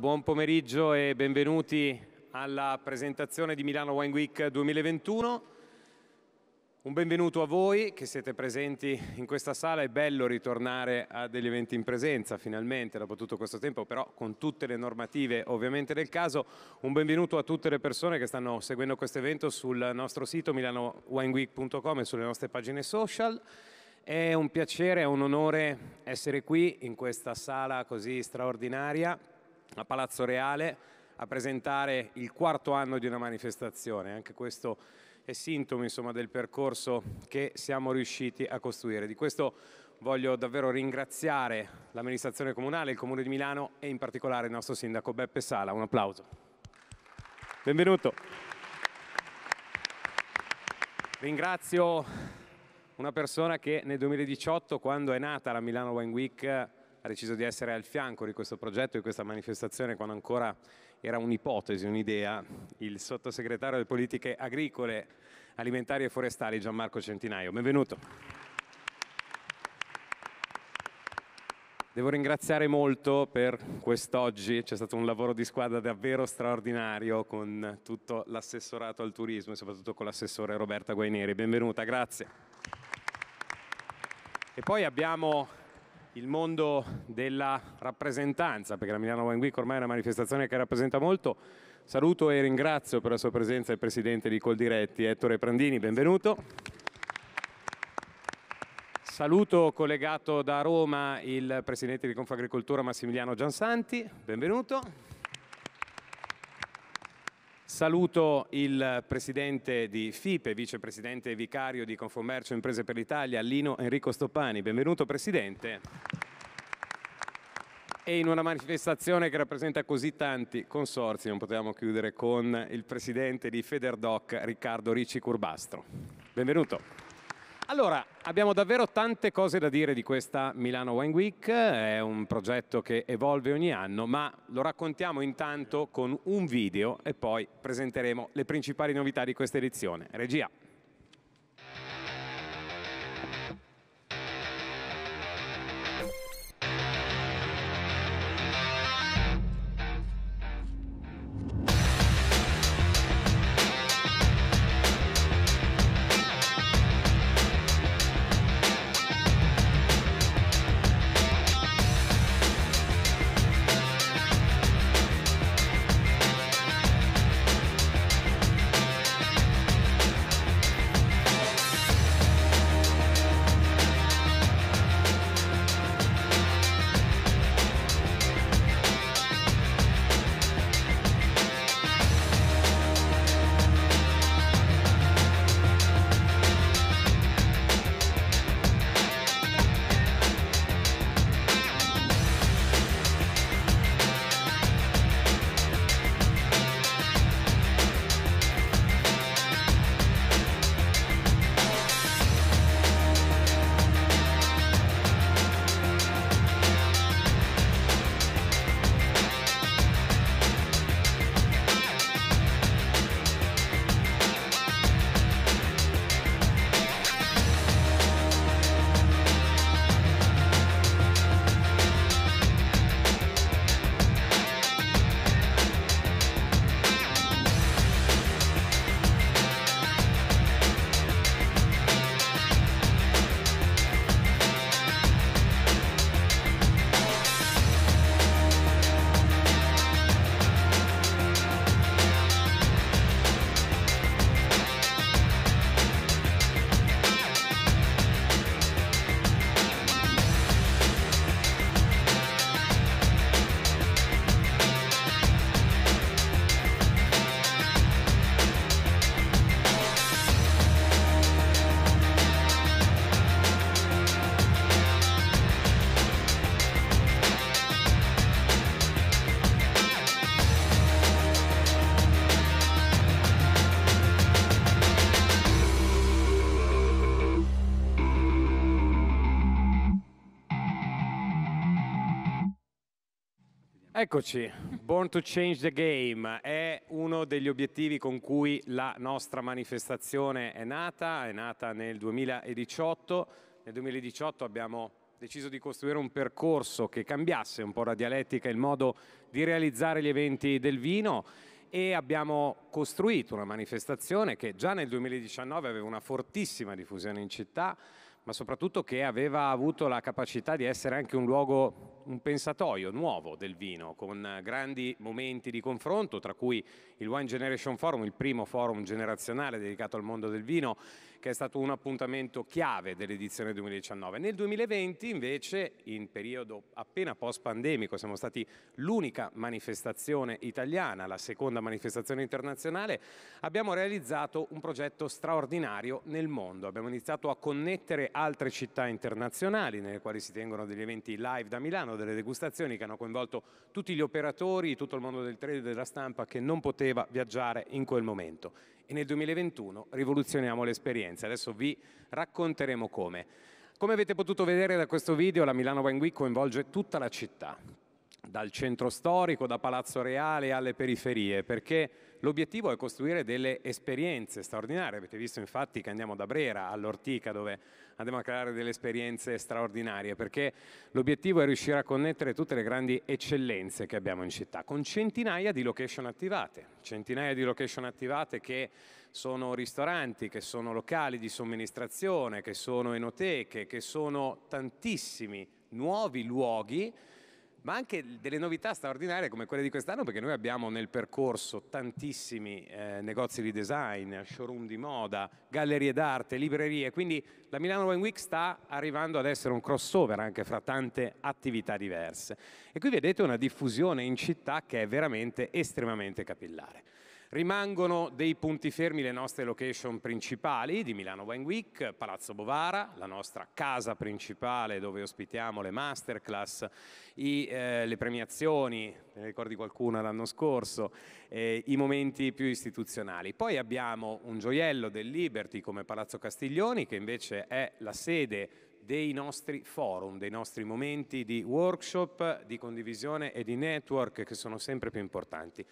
buon pomeriggio e benvenuti alla presentazione di Milano Wine Week 2021. Un benvenuto a voi che siete presenti in questa sala, è bello ritornare a degli eventi in presenza finalmente dopo tutto questo tempo, però con tutte le normative ovviamente del caso. Un benvenuto a tutte le persone che stanno seguendo questo evento sul nostro sito milanowineweek.com e sulle nostre pagine social. È un piacere, è un onore essere qui in questa sala così straordinaria a Palazzo Reale a presentare il quarto anno di una manifestazione. Anche questo è sintomo insomma, del percorso che siamo riusciti a costruire. Di questo voglio davvero ringraziare l'amministrazione comunale, il Comune di Milano e in particolare il nostro sindaco Beppe Sala. Un applauso. Benvenuto. Ringrazio una persona che nel 2018, quando è nata la Milano Wine Week, ha deciso di essere al fianco di questo progetto, di questa manifestazione, quando ancora era un'ipotesi, un'idea, il sottosegretario delle politiche agricole, alimentari e forestali Gianmarco Centinaio. Benvenuto. Devo ringraziare molto per quest'oggi, c'è stato un lavoro di squadra davvero straordinario con tutto l'assessorato al turismo e soprattutto con l'assessore Roberta Guaineri. Benvenuta, grazie. E poi abbiamo il mondo della rappresentanza, perché la Milano Wine Week ormai è una manifestazione che rappresenta molto. Saluto e ringrazio per la sua presenza il presidente di Coldiretti, Ettore Prandini, benvenuto. Saluto collegato da Roma il presidente di Confagricoltura Massimiliano Giansanti, benvenuto. Saluto il presidente di FIPE, vicepresidente vicario di Confommercio Imprese per l'Italia, Lino Enrico Stoppani. Benvenuto presidente. E in una manifestazione che rappresenta così tanti consorzi, non potevamo chiudere con il presidente di Federdoc, Riccardo Ricci Curbastro. Benvenuto. Allora, abbiamo davvero tante cose da dire di questa Milano Wine Week, è un progetto che evolve ogni anno, ma lo raccontiamo intanto con un video e poi presenteremo le principali novità di questa edizione. Regia. Eccoci, Born to Change the Game è uno degli obiettivi con cui la nostra manifestazione è nata, è nata nel 2018. Nel 2018 abbiamo deciso di costruire un percorso che cambiasse un po' la dialettica, e il modo di realizzare gli eventi del vino e abbiamo costruito una manifestazione che già nel 2019 aveva una fortissima diffusione in città, ma soprattutto che aveva avuto la capacità di essere anche un luogo un pensatoio nuovo del vino, con grandi momenti di confronto, tra cui il Wine Generation Forum, il primo forum generazionale dedicato al mondo del vino, che è stato un appuntamento chiave dell'edizione 2019. Nel 2020 invece, in periodo appena post-pandemico, siamo stati l'unica manifestazione italiana, la seconda manifestazione internazionale, abbiamo realizzato un progetto straordinario nel mondo. Abbiamo iniziato a connettere altre città internazionali nelle quali si tengono degli eventi live da Milano, delle degustazioni che hanno coinvolto tutti gli operatori, tutto il mondo del trade e della stampa che non poteva viaggiare in quel momento. E nel 2021 rivoluzioniamo l'esperienza. Adesso vi racconteremo come. Come avete potuto vedere da questo video, la Milano Wine Week coinvolge tutta la città, dal centro storico, da Palazzo Reale alle periferie, perché l'obiettivo è costruire delle esperienze straordinarie. Avete visto infatti che andiamo da Brera all'Ortica dove andiamo a creare delle esperienze straordinarie perché l'obiettivo è riuscire a connettere tutte le grandi eccellenze che abbiamo in città con centinaia di location attivate, centinaia di location attivate che sono ristoranti, che sono locali di somministrazione, che sono enoteche, che sono tantissimi nuovi luoghi ma anche delle novità straordinarie come quelle di quest'anno perché noi abbiamo nel percorso tantissimi eh, negozi di design, showroom di moda, gallerie d'arte, librerie, quindi la Milano Wine Week sta arrivando ad essere un crossover anche fra tante attività diverse e qui vedete una diffusione in città che è veramente estremamente capillare. Rimangono dei punti fermi le nostre location principali di Milano Wine Week, Palazzo Bovara, la nostra casa principale dove ospitiamo le masterclass, i, eh, le premiazioni, ne ricordi qualcuna l'anno scorso, eh, i momenti più istituzionali. Poi abbiamo un gioiello del Liberty come Palazzo Castiglioni che invece è la sede dei nostri forum, dei nostri momenti di workshop, di condivisione e di network che sono sempre più importanti.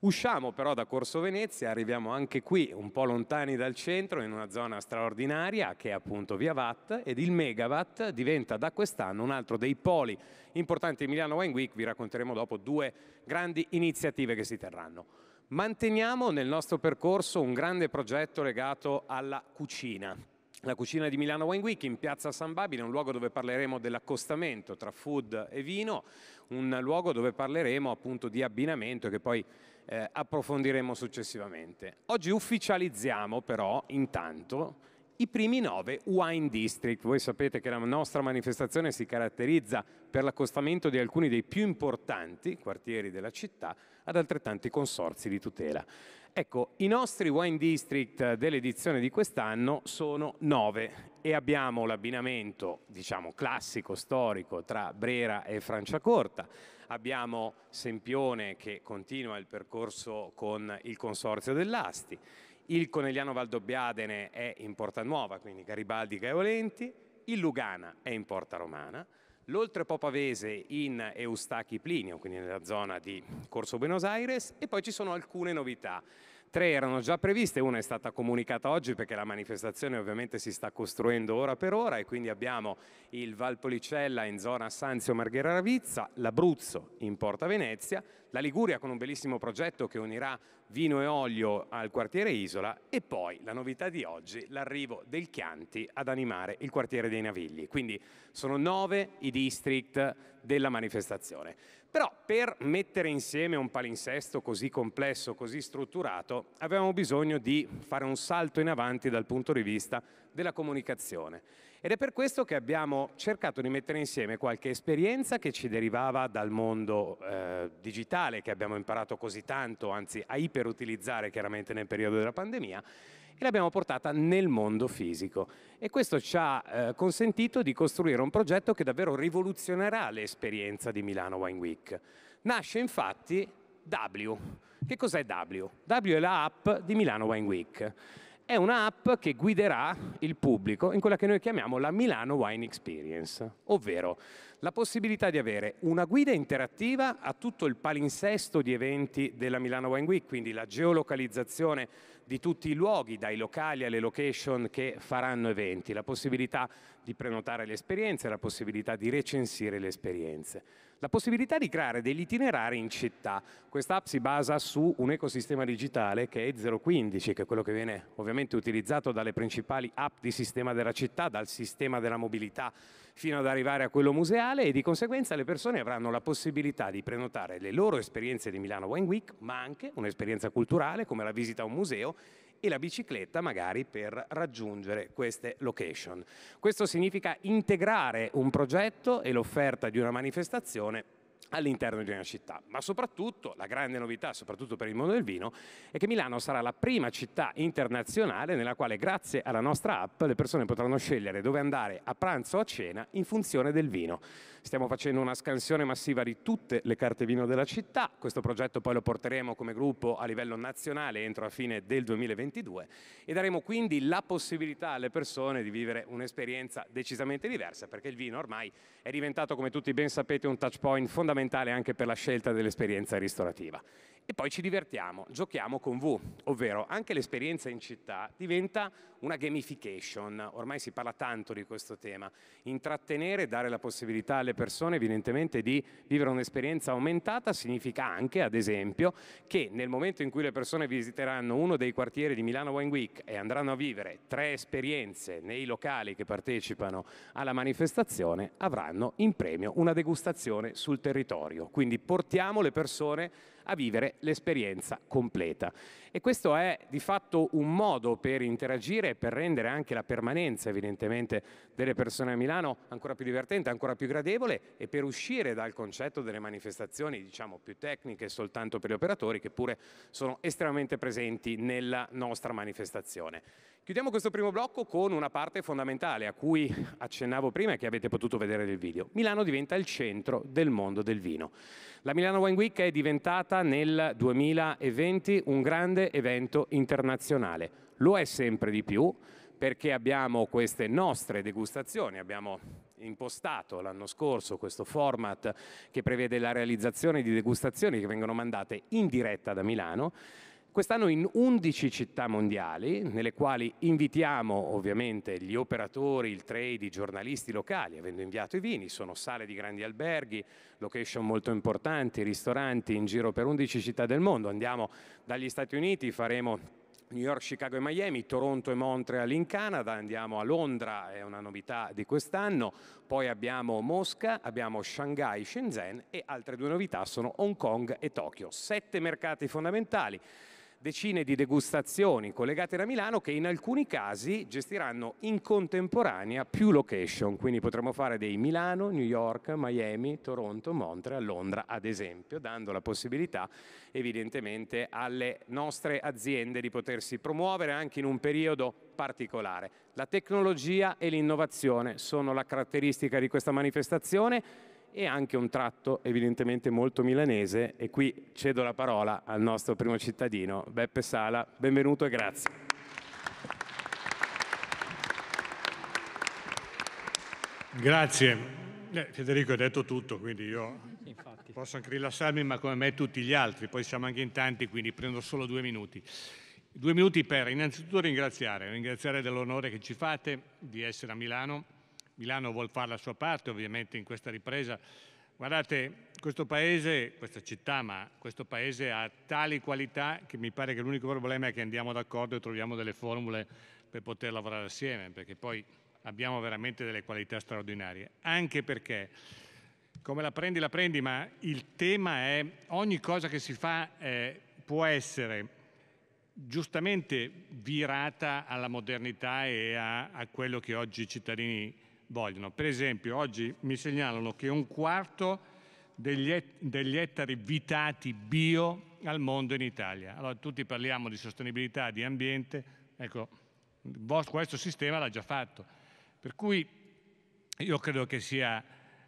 Usciamo però da Corso Venezia, arriviamo anche qui, un po' lontani dal centro, in una zona straordinaria che è appunto via VAT ed il Megawatt diventa da quest'anno un altro dei poli importanti di Milano Wine Week, vi racconteremo dopo due grandi iniziative che si terranno. Manteniamo nel nostro percorso un grande progetto legato alla cucina, la cucina di Milano Wine Week in piazza San Babile, un luogo dove parleremo dell'accostamento tra food e vino, un luogo dove parleremo appunto di abbinamento che poi eh, approfondiremo successivamente. Oggi ufficializziamo però intanto i primi nove wine district. Voi sapete che la nostra manifestazione si caratterizza per l'accostamento di alcuni dei più importanti quartieri della città ad altrettanti consorzi di tutela. Ecco, i nostri wine district dell'edizione di quest'anno sono nove e abbiamo l'abbinamento diciamo, classico, storico tra Brera e Franciacorta, abbiamo Sempione che continua il percorso con il consorzio dell'Asti, il Conegliano Valdobbiadene è in Porta Nuova, quindi Garibaldi Gaeolenti, il Lugana è in Porta Romana, l'Oltre Popavese in Eustachi Plinio, quindi nella zona di Corso Buenos Aires, e poi ci sono alcune novità. Tre erano già previste, una è stata comunicata oggi perché la manifestazione ovviamente si sta costruendo ora per ora e quindi abbiamo il Valpolicella in zona Sanzio Marghera Ravizza, l'Abruzzo in Porta Venezia, la Liguria con un bellissimo progetto che unirà vino e olio al quartiere Isola e poi la novità di oggi, l'arrivo del Chianti ad animare il quartiere dei Navigli. Quindi sono nove i district della manifestazione. Però per mettere insieme un palinsesto così complesso, così strutturato, avevamo bisogno di fare un salto in avanti dal punto di vista della comunicazione. Ed è per questo che abbiamo cercato di mettere insieme qualche esperienza che ci derivava dal mondo eh, digitale che abbiamo imparato così tanto, anzi a iperutilizzare chiaramente nel periodo della pandemia, e l'abbiamo portata nel mondo fisico. E questo ci ha eh, consentito di costruire un progetto che davvero rivoluzionerà l'esperienza di Milano Wine Week. Nasce infatti W. Che cos'è W? W è la app di Milano Wine Week. È un'app che guiderà il pubblico in quella che noi chiamiamo la Milano Wine Experience, ovvero la possibilità di avere una guida interattiva a tutto il palinsesto di eventi della Milano Wine Week, quindi la geolocalizzazione di tutti i luoghi, dai locali alle location che faranno eventi, la possibilità di prenotare le esperienze, la possibilità di recensire le esperienze, la possibilità di creare degli itinerari in città. Questa app si basa su un ecosistema digitale che è 015, che è quello che viene ovviamente utilizzato dalle principali app di sistema della città, dal sistema della mobilità fino ad arrivare a quello museale e di conseguenza le persone avranno la possibilità di prenotare le loro esperienze di Milano Wine Week, ma anche un'esperienza culturale come la visita a un museo e la bicicletta magari per raggiungere queste location. Questo significa integrare un progetto e l'offerta di una manifestazione all'interno di una città, ma soprattutto la grande novità, soprattutto per il mondo del vino, è che Milano sarà la prima città internazionale nella quale grazie alla nostra app le persone potranno scegliere dove andare a pranzo o a cena in funzione del vino. Stiamo facendo una scansione massiva di tutte le carte vino della città, questo progetto poi lo porteremo come gruppo a livello nazionale entro la fine del 2022 e daremo quindi la possibilità alle persone di vivere un'esperienza decisamente diversa perché il vino ormai è diventato come tutti ben sapete un touch point fondamentale anche per la scelta dell'esperienza ristorativa e poi ci divertiamo, giochiamo con V, ovvero anche l'esperienza in città diventa una gamification, ormai si parla tanto di questo tema, intrattenere e dare la possibilità alle persone evidentemente di vivere un'esperienza aumentata significa anche, ad esempio, che nel momento in cui le persone visiteranno uno dei quartieri di Milano Wine Week e andranno a vivere tre esperienze nei locali che partecipano alla manifestazione, avranno in premio una degustazione sul territorio. Quindi portiamo le persone a vivere l'esperienza completa. E questo è di fatto un modo per interagire e per rendere anche la permanenza evidentemente delle persone a Milano ancora più divertente, ancora più gradevole e per uscire dal concetto delle manifestazioni diciamo più tecniche soltanto per gli operatori che pure sono estremamente presenti nella nostra manifestazione. Chiudiamo questo primo blocco con una parte fondamentale a cui accennavo prima e che avete potuto vedere nel video. Milano diventa il centro del mondo del vino. La Milano Wine Week è diventata nel 2020 un grande grande evento internazionale. Lo è sempre di più perché abbiamo queste nostre degustazioni, abbiamo impostato l'anno scorso questo format che prevede la realizzazione di degustazioni che vengono mandate in diretta da Milano Quest'anno in 11 città mondiali, nelle quali invitiamo ovviamente gli operatori, il trade, i giornalisti locali, avendo inviato i vini, sono sale di grandi alberghi, location molto importanti, ristoranti in giro per 11 città del mondo. Andiamo dagli Stati Uniti, faremo New York, Chicago e Miami, Toronto e Montreal in Canada, andiamo a Londra, è una novità di quest'anno, poi abbiamo Mosca, abbiamo Shanghai, Shenzhen e altre due novità sono Hong Kong e Tokyo. Sette mercati fondamentali decine di degustazioni collegate da Milano che in alcuni casi gestiranno in contemporanea più location, quindi potremo fare dei Milano, New York, Miami, Toronto, Montreal, Londra ad esempio, dando la possibilità evidentemente alle nostre aziende di potersi promuovere anche in un periodo particolare. La tecnologia e l'innovazione sono la caratteristica di questa manifestazione e anche un tratto evidentemente molto milanese e qui cedo la parola al nostro primo cittadino Beppe Sala. Benvenuto e grazie. Grazie. Eh, Federico ha detto tutto, quindi io Infatti. posso anche rilassarmi, ma come me tutti gli altri, poi siamo anche in tanti, quindi prendo solo due minuti. Due minuti per innanzitutto ringraziare, ringraziare dell'onore che ci fate di essere a Milano, Milano vuole fare la sua parte ovviamente in questa ripresa. Guardate, questo paese, questa città, ma questo paese ha tali qualità che mi pare che l'unico problema è che andiamo d'accordo e troviamo delle formule per poter lavorare assieme, perché poi abbiamo veramente delle qualità straordinarie. Anche perché, come la prendi, la prendi, ma il tema è ogni cosa che si fa eh, può essere giustamente virata alla modernità e a, a quello che oggi i cittadini vogliono. Per esempio, oggi mi segnalano che un quarto degli, et degli ettari vitati bio al mondo in Italia. Allora, tutti parliamo di sostenibilità, di ambiente, ecco, questo sistema l'ha già fatto. Per cui io credo che sia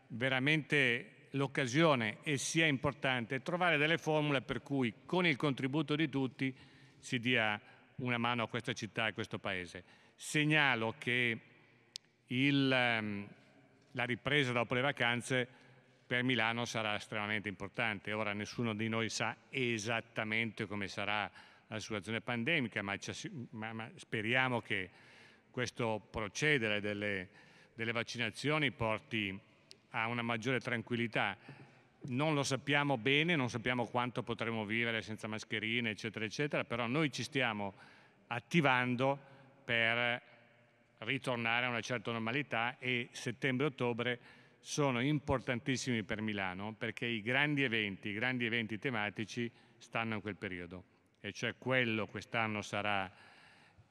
veramente l'occasione e sia importante trovare delle formule per cui con il contributo di tutti si dia una mano a questa città e a questo paese. Segnalo che il, ehm, la ripresa dopo le vacanze per Milano sarà estremamente importante. Ora nessuno di noi sa esattamente come sarà la situazione pandemica, ma, ci, ma, ma speriamo che questo procedere delle, delle vaccinazioni porti a una maggiore tranquillità. Non lo sappiamo bene, non sappiamo quanto potremo vivere senza mascherine, eccetera, eccetera, però noi ci stiamo attivando per ritornare a una certa normalità e settembre-ottobre sono importantissimi per Milano perché i grandi eventi, i grandi eventi tematici stanno in quel periodo e cioè quello quest'anno sarà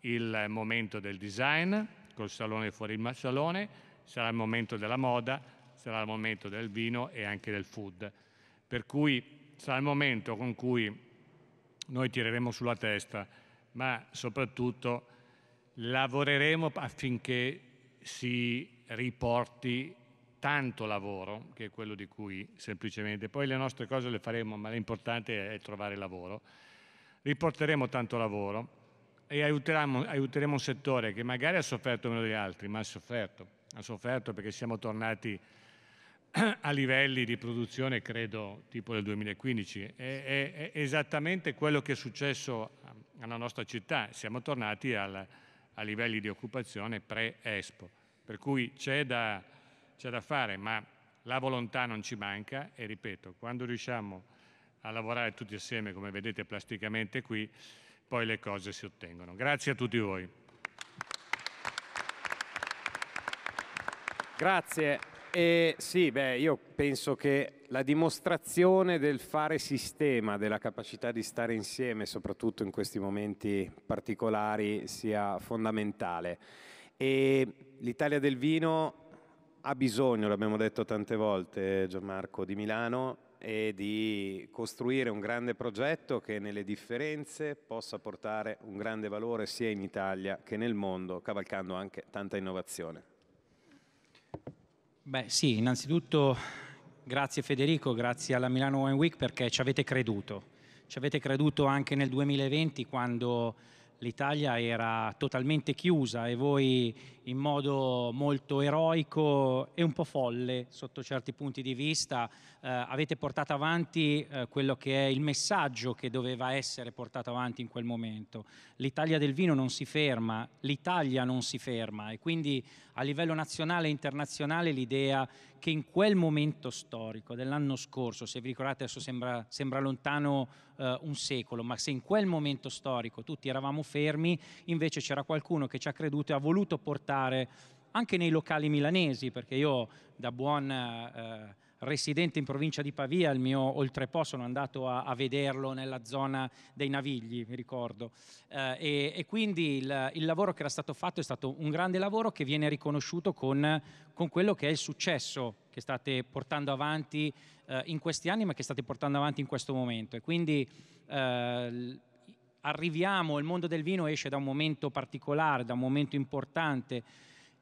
il momento del design col salone fuori il salone, sarà il momento della moda, sarà il momento del vino e anche del food. Per cui sarà il momento con cui noi tireremo sulla testa, ma soprattutto Lavoreremo affinché si riporti tanto lavoro, che è quello di cui semplicemente, poi le nostre cose le faremo, ma l'importante è trovare lavoro, riporteremo tanto lavoro e aiuteremo, aiuteremo, un settore che magari ha sofferto meno degli altri, ma ha sofferto, ha sofferto perché siamo tornati a livelli di produzione, credo, tipo del 2015. È, è, è esattamente quello che è successo alla nostra città, siamo tornati al a livelli di occupazione pre-Expo. Per cui c'è da, da, fare, ma la volontà non ci manca e ripeto, quando riusciamo a lavorare tutti assieme, come vedete plasticamente qui, poi le cose si ottengono. Grazie a tutti voi. Grazie. Eh, sì, beh, io penso che la dimostrazione del fare sistema, della capacità di stare insieme, soprattutto in questi momenti particolari, sia fondamentale. E l'Italia del vino ha bisogno, l'abbiamo detto tante volte Gianmarco, di Milano e di costruire un grande progetto che nelle differenze possa portare un grande valore sia in Italia che nel mondo, cavalcando anche tanta innovazione. Beh sì, innanzitutto grazie Federico, grazie alla Milano Wine Week perché ci avete creduto. Ci avete creduto anche nel 2020 quando l'Italia era totalmente chiusa e voi in modo molto eroico e un po' folle sotto certi punti di vista eh, avete portato avanti eh, quello che è il messaggio che doveva essere portato avanti in quel momento. L'Italia del vino non si ferma, l'Italia non si ferma e quindi a livello nazionale e internazionale l'idea che in quel momento storico dell'anno scorso, se vi ricordate adesso sembra, sembra lontano eh, un secolo, ma se in quel momento storico tutti eravamo fermi, invece c'era qualcuno che ci ha creduto e ha voluto portare anche nei locali milanesi, perché io da buon... Eh, residente in provincia di Pavia, il mio oltrepò, sono andato a, a vederlo nella zona dei Navigli, mi ricordo. Eh, e, e, quindi il, il, lavoro che era stato fatto è stato un grande lavoro che viene riconosciuto con, con quello che è il successo che state portando avanti eh, in questi anni, ma che state portando avanti in questo momento. E quindi eh, arriviamo, il mondo del vino esce da un momento particolare, da un momento importante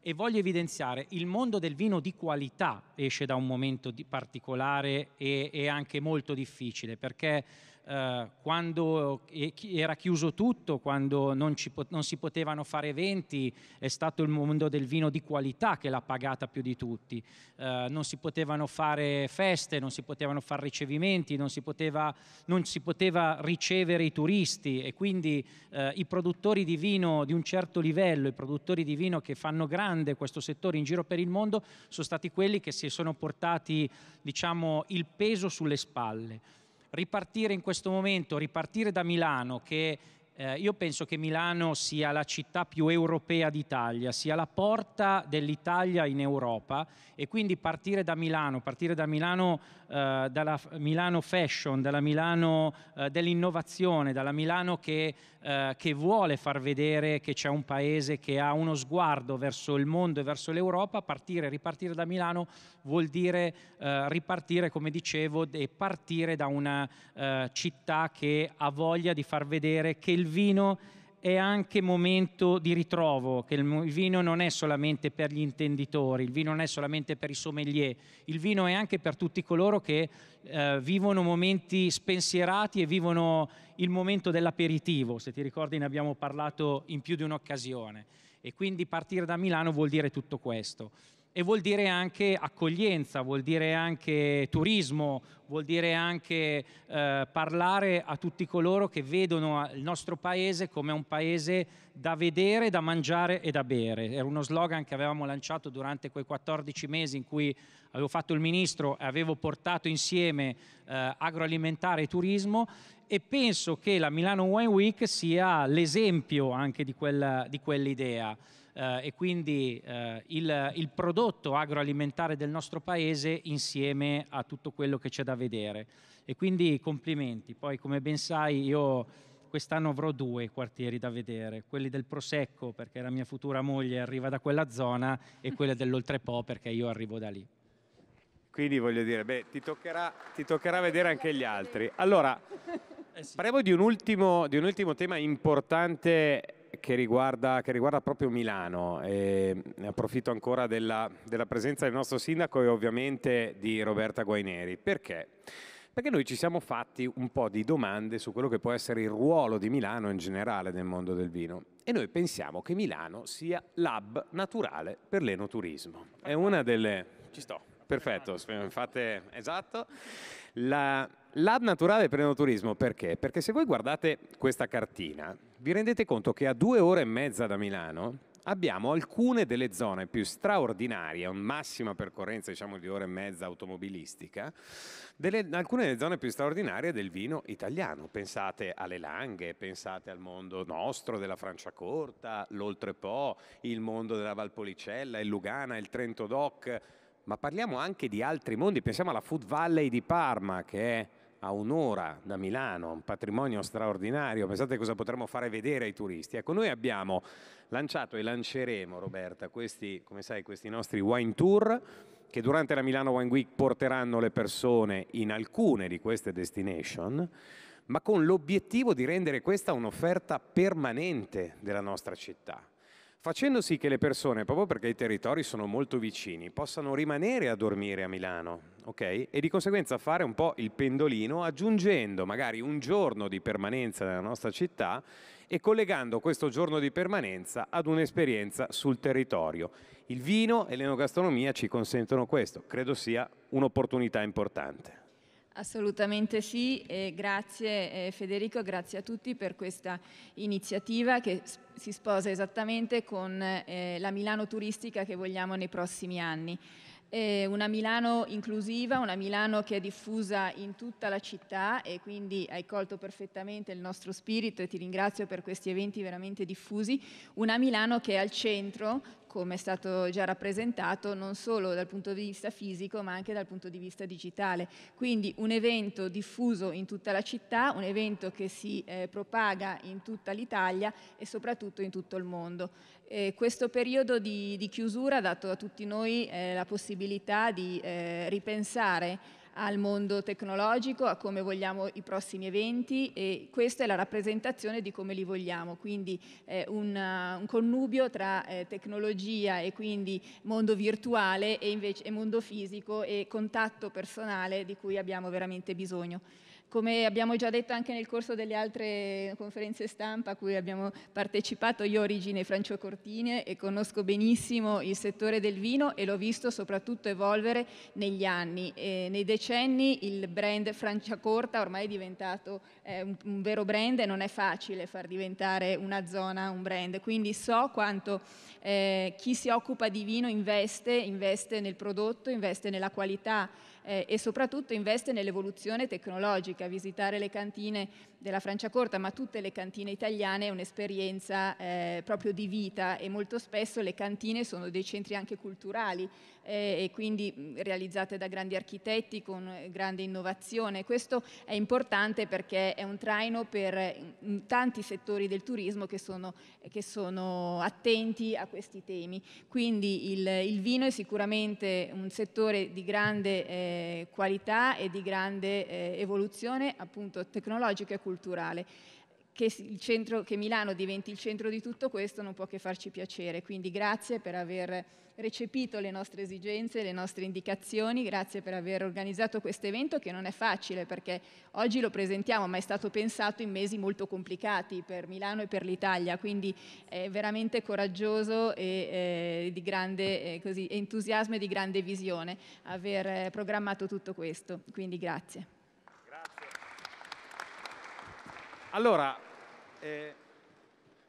e voglio evidenziare il mondo del vino di qualità esce da un momento particolare e, e anche molto difficile perché eh, quando era chiuso tutto, quando non, non, si potevano fare eventi, è stato il mondo del vino di qualità che l'ha pagata più di tutti. Eh, non si potevano fare feste, non si potevano fare ricevimenti, non si poteva, non si poteva ricevere i turisti e quindi eh, i produttori di vino di un certo livello, i produttori di vino che fanno grande questo settore in giro per il mondo, sono stati quelli che si sono portati diciamo, il peso sulle spalle ripartire in questo momento, ripartire da Milano che eh, io penso che Milano sia la città più europea d'Italia, sia la porta dell'Italia in Europa e quindi partire da Milano, partire da Milano, eh, dalla Milano Fashion, dalla Milano eh, dell'innovazione, dalla Milano che, eh, che, vuole far vedere che c'è un paese che ha uno sguardo verso il mondo e verso l'Europa, partire, ripartire da Milano vuol dire eh, ripartire, come dicevo, e partire da una eh, città che ha voglia di far vedere che il vino è anche momento di ritrovo, che il vino non è solamente per gli intenditori, il vino non è solamente per i sommelier, il vino è anche per tutti coloro che eh, vivono momenti spensierati e vivono il momento dell'aperitivo, se ti ricordi ne abbiamo parlato in più di un'occasione e quindi partire da Milano vuol dire tutto questo e vuol dire anche accoglienza, vuol dire anche turismo, vuol dire anche eh, parlare a tutti coloro che vedono eh, il nostro paese come un paese da vedere, da mangiare e da bere. Era uno slogan che avevamo lanciato durante quei 14 mesi in cui avevo fatto il ministro e avevo portato insieme eh, agroalimentare e turismo e penso che la Milano Wine Week sia l'esempio anche di, quella, di quell'idea eh, e quindi eh, il, il, prodotto agroalimentare del nostro paese insieme a tutto quello che c'è da vedere. E quindi complimenti. Poi come ben sai io quest'anno avrò due quartieri da vedere, quelli del Prosecco perché la mia futura moglie arriva da quella zona e quelli dell'Oltrepo perché io arrivo da lì. Quindi voglio dire, beh, ti toccherà, ti toccherà vedere anche gli altri. Allora, eh sì. Parliamo di un, ultimo, di un, ultimo, tema importante che riguarda, che riguarda proprio Milano. Ehm, e approfitto ancora della, della presenza del nostro sindaco e ovviamente di Roberta Guaineri. Perché? perché noi ci siamo fatti un po' di domande su quello che può essere il ruolo di Milano in generale nel mondo del vino e noi pensiamo che Milano sia l'hub naturale per l'enoturismo. È una delle... Ci sto. Perfetto, fate... Esatto. La... L'hub naturale per l'enoturismo perché? Perché se voi guardate questa cartina, vi rendete conto che a due ore e mezza da Milano abbiamo alcune delle zone più straordinarie, a massima percorrenza diciamo di ore e mezza automobilistica, delle, alcune delle zone più straordinarie del vino italiano. Pensate alle Langhe, pensate al mondo nostro della Franciacorta, l'Oltrepo, il mondo della Valpolicella, il Lugana, il Trento Doc, ma parliamo anche di altri mondi, pensiamo alla Food Valley di Parma che è a un'ora da Milano, un patrimonio straordinario, pensate cosa potremmo fare vedere ai turisti. Ecco, noi abbiamo lanciato e lanceremo, Roberta, questi, come sai, questi nostri wine tour che durante la Milano Wine Week porteranno le persone in alcune di queste destination, ma con l'obiettivo di rendere questa un'offerta permanente della nostra città facendo sì che le persone, proprio perché i territori sono molto vicini, possano rimanere a dormire a Milano, okay? E di conseguenza fare un po' il pendolino aggiungendo magari un giorno di permanenza nella nostra città e collegando questo giorno di permanenza ad un'esperienza sul territorio. Il vino e l'enogastronomia ci consentono questo, credo sia un'opportunità importante. Assolutamente sì, e grazie eh, Federico, grazie a tutti per questa iniziativa che si sposa esattamente con eh, la Milano turistica che vogliamo nei prossimi anni. una Milano inclusiva, una Milano che è diffusa in tutta la città e quindi hai colto perfettamente il nostro spirito e ti ringrazio per questi eventi veramente diffusi. Una Milano che è al centro come è stato già rappresentato, non solo dal punto di vista fisico ma anche dal punto di vista digitale. Quindi un evento diffuso in tutta la città, un evento che si eh, propaga in tutta l'Italia e soprattutto in tutto il mondo. E eh, questo periodo di, di, chiusura ha dato a tutti noi eh, la possibilità di eh, ripensare al mondo tecnologico, a come vogliamo i prossimi eventi e questa è la rappresentazione di come li vogliamo, quindi eh, un, uh, un, connubio tra eh, tecnologia e quindi mondo virtuale e, invece, e mondo fisico e contatto personale di cui abbiamo veramente bisogno. Come abbiamo già detto anche nel corso delle altre conferenze stampa a cui abbiamo partecipato, io origine francio-cortine e conosco benissimo il settore del vino e l'ho visto soprattutto evolvere negli anni, eh, nei decenni decenni il brand Franciacorta ormai è diventato eh, un, un, vero brand e non è facile far diventare una zona un brand, quindi so quanto eh, chi si occupa di vino investe, investe nel prodotto, investe nella qualità eh, e soprattutto investe nell'evoluzione tecnologica. Visitare le cantine della Francia Corta, ma tutte le cantine italiane, è un'esperienza eh, proprio di vita e molto spesso le cantine sono dei centri anche culturali eh, e quindi mh, realizzate da grandi architetti con eh, grande innovazione. Questo è importante perché è un traino per mh, tanti settori del turismo che sono, eh, che sono, attenti a questi temi. Quindi il, il vino è sicuramente un settore di grande eh, qualità e di grande eh, evoluzione appunto tecnologica e culturale culturale. Che, centro, che, Milano diventi il centro di tutto questo non può che farci piacere, quindi grazie per aver recepito le nostre esigenze, le nostre indicazioni, grazie per aver organizzato questo evento che non è facile perché oggi lo presentiamo ma è stato pensato in mesi molto complicati per Milano e per l'Italia, quindi è veramente coraggioso e eh, di grande eh, così, entusiasmo e di grande visione aver eh, programmato tutto questo, quindi grazie. Allora, eh,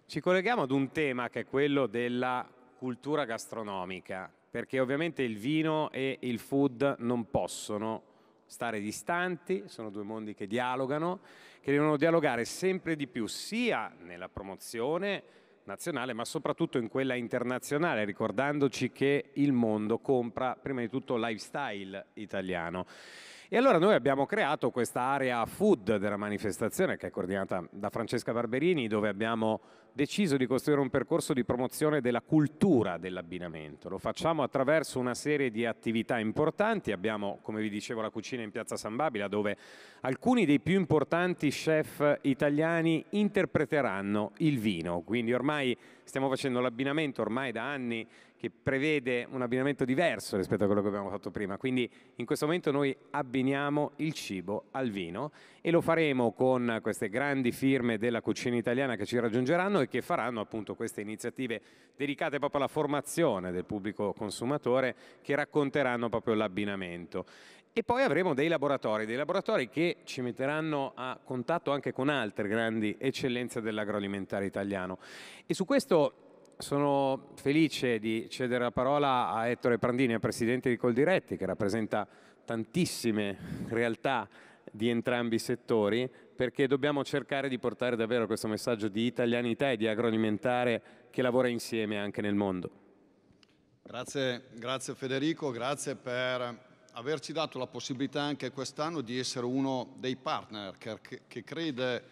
ci colleghiamo ad un tema che è quello della cultura gastronomica, perché ovviamente il vino e il food non possono stare distanti, sono due mondi che dialogano, che devono dialogare sempre di più sia nella promozione nazionale ma soprattutto in quella internazionale, ricordandoci che il mondo compra prima di tutto lifestyle italiano. E allora noi abbiamo creato questa area food della manifestazione che è coordinata da Francesca Barberini dove abbiamo deciso di costruire un percorso di promozione della cultura dell'abbinamento. Lo facciamo attraverso una serie di attività importanti. Abbiamo, come vi dicevo, la cucina in Piazza San Babila, dove alcuni dei più importanti chef italiani interpreteranno il vino. Quindi ormai stiamo facendo l'abbinamento, ormai da anni che prevede un abbinamento diverso rispetto a quello che abbiamo fatto prima. Quindi in questo momento noi abbiniamo il cibo al vino e lo faremo con queste grandi firme della cucina italiana che ci raggiungeranno che faranno appunto queste iniziative dedicate proprio alla formazione del pubblico consumatore che racconteranno proprio l'abbinamento. E poi avremo dei laboratori, dei laboratori che ci metteranno a contatto anche con altre grandi eccellenze dell'agroalimentare italiano. E su questo sono felice di cedere la parola a Ettore Prandini, presidente di Coldiretti, che rappresenta tantissime realtà di entrambi i settori, perché dobbiamo cercare di portare davvero questo messaggio di italianità e di agroalimentare che lavora insieme anche nel mondo. Grazie, grazie Federico, grazie per averci dato la possibilità anche quest'anno di essere uno dei partner che, che crede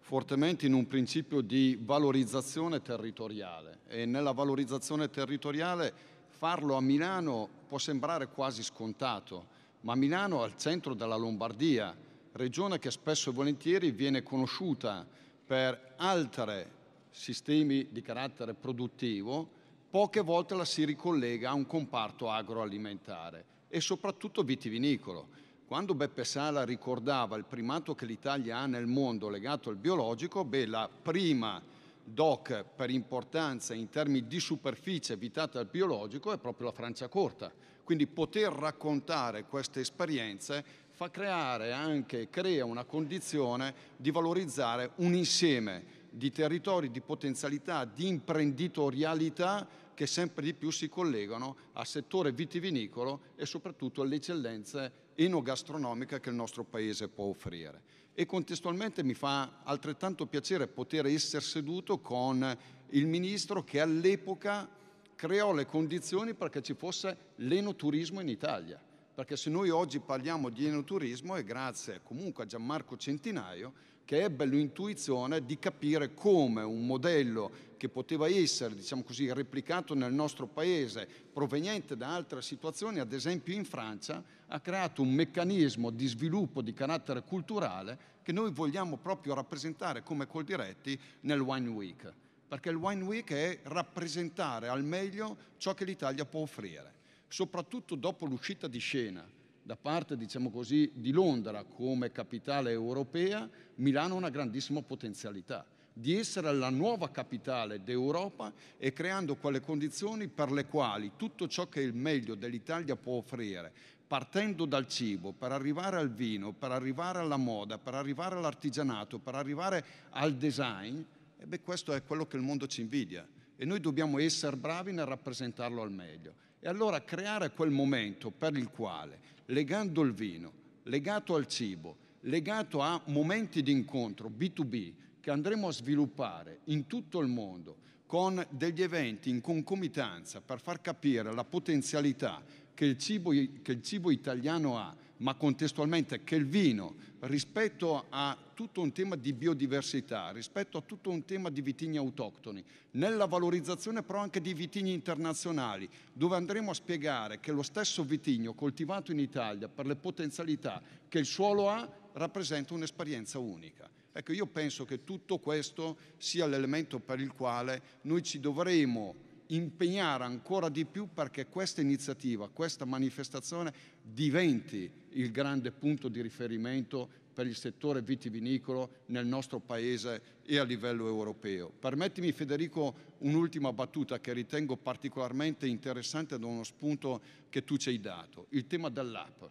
fortemente in un principio di valorizzazione territoriale e nella valorizzazione territoriale farlo a Milano può sembrare quasi scontato, ma Milano è al centro della Lombardia, regione che spesso e volentieri viene conosciuta per altri sistemi di carattere produttivo, poche volte la si ricollega a un comparto agroalimentare e soprattutto vitivinicolo. Quando Beppe Sala ricordava il primato che l'Italia ha nel mondo legato al biologico, beh, la prima DOC per importanza in termini di superficie evitata al biologico è proprio la Francia corta. Quindi poter raccontare queste esperienze fa creare anche, crea una condizione di valorizzare un insieme di territori, di potenzialità, di imprenditorialità che sempre di più si collegano al settore vitivinicolo e soprattutto alle eccellenze enogastronomiche che il nostro Paese può offrire. E contestualmente mi fa altrettanto piacere poter essere seduto con il Ministro che all'epoca creò le condizioni perché ci fosse l'enoturismo in Italia perché se noi oggi parliamo di enoturismo è grazie comunque a Gianmarco Centinaio che ebbe l'intuizione di capire come un modello che poteva essere, diciamo così, replicato nel nostro paese, proveniente da altre situazioni, ad esempio in Francia, ha creato un meccanismo di sviluppo di carattere culturale che noi vogliamo proprio rappresentare come col diretti nel Wine Week, perché il Wine Week è rappresentare al meglio ciò che l'Italia può offrire soprattutto dopo l'uscita di scena da parte diciamo così, di Londra come capitale europea, Milano ha una grandissima potenzialità di essere la nuova capitale d'Europa e creando quelle condizioni per le quali tutto ciò che il meglio dell'Italia può offrire, partendo dal cibo, per arrivare al vino, per arrivare alla moda, per arrivare all'artigianato, per arrivare al design, e beh, questo è quello che il mondo ci invidia e noi dobbiamo essere bravi nel rappresentarlo al meglio. E allora creare quel momento per il quale, legando il vino, legato al cibo, legato a momenti di incontro B2B che andremo a sviluppare in tutto il mondo con degli eventi in concomitanza per far capire la potenzialità che il cibo, che il cibo italiano ha ma contestualmente che il vino rispetto a tutto un tema di biodiversità, rispetto a tutto un tema di vitigni autoctoni, nella valorizzazione però anche di vitigni internazionali, dove andremo a spiegare che lo stesso vitigno coltivato in Italia per le potenzialità che il suolo ha rappresenta un'esperienza unica. Ecco, io penso che tutto questo sia l'elemento per il quale noi ci dovremo impegnare ancora di più perché questa iniziativa, questa manifestazione diventi il grande punto di riferimento per il settore vitivinicolo nel nostro Paese e a livello europeo. Permettimi Federico un'ultima battuta che ritengo particolarmente interessante da uno spunto che tu ci hai dato, il tema dell'app.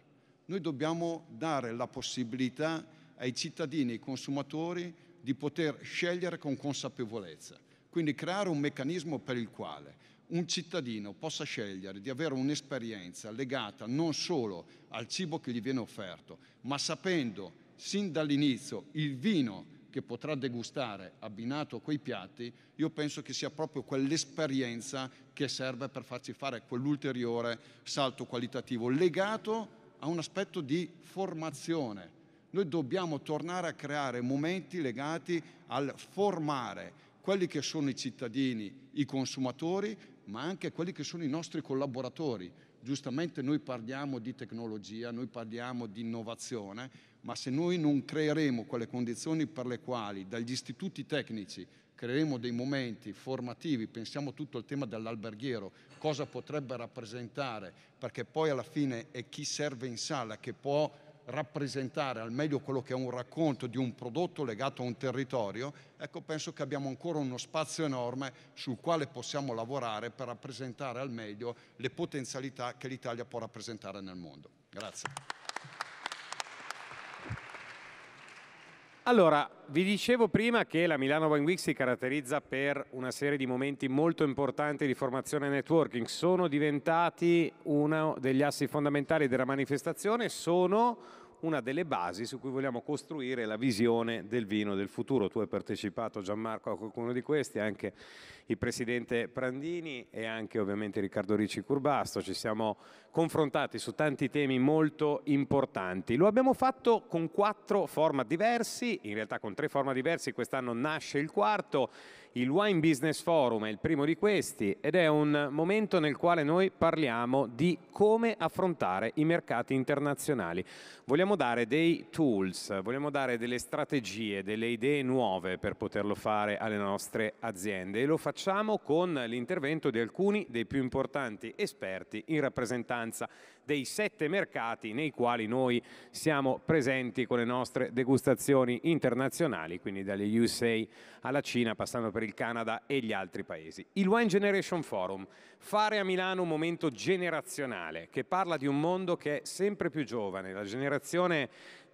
Noi dobbiamo dare la possibilità ai cittadini, ai consumatori di poter scegliere con consapevolezza quindi creare un meccanismo per il quale un cittadino possa scegliere di avere un'esperienza legata non solo al cibo che gli viene offerto, ma sapendo sin dall'inizio il vino che potrà degustare abbinato a quei piatti, io penso che sia proprio quell'esperienza che serve per farci fare quell'ulteriore salto qualitativo legato a un aspetto di formazione. Noi dobbiamo tornare a creare momenti legati al formare quelli che sono i cittadini, i consumatori, ma anche quelli che sono i nostri collaboratori. Giustamente noi parliamo di tecnologia, noi parliamo di innovazione, ma se noi non creeremo quelle condizioni per le quali dagli istituti tecnici creeremo dei momenti formativi, pensiamo tutto al tema dell'alberghiero, cosa potrebbe rappresentare, perché poi alla fine è chi serve in sala che può rappresentare al meglio quello che è un racconto di un prodotto legato a un territorio, ecco penso che abbiamo ancora uno spazio enorme sul quale possiamo lavorare per rappresentare al meglio le potenzialità che l'Italia può rappresentare nel mondo. Grazie. Allora, vi dicevo prima che la Milano Wine Week si caratterizza per una serie di momenti molto importanti di formazione e networking. Sono diventati uno degli assi fondamentali della manifestazione, sono una delle basi su cui vogliamo costruire la visione del vino del futuro. Tu hai partecipato Gianmarco a qualcuno di questi, anche il presidente Prandini e anche ovviamente Riccardo Ricci Curbasto. Ci siamo confrontati su tanti temi molto importanti. Lo abbiamo fatto con quattro format diversi, in realtà con tre format diversi, quest'anno nasce il quarto. Il Wine Business Forum è il primo di questi ed è un momento nel quale noi parliamo di come affrontare i mercati internazionali. Vogliamo dare dei tools, vogliamo dare delle strategie, delle idee nuove per poterlo fare alle nostre aziende e lo facciamo facciamo con l'intervento di alcuni dei più importanti esperti in rappresentanza dei sette mercati nei quali noi siamo presenti con le nostre degustazioni internazionali, quindi dagli USA alla Cina, passando per il Canada e gli altri paesi. Il Wine Generation Forum, fare a Milano un momento generazionale che parla di un mondo che è sempre più giovane, la generazione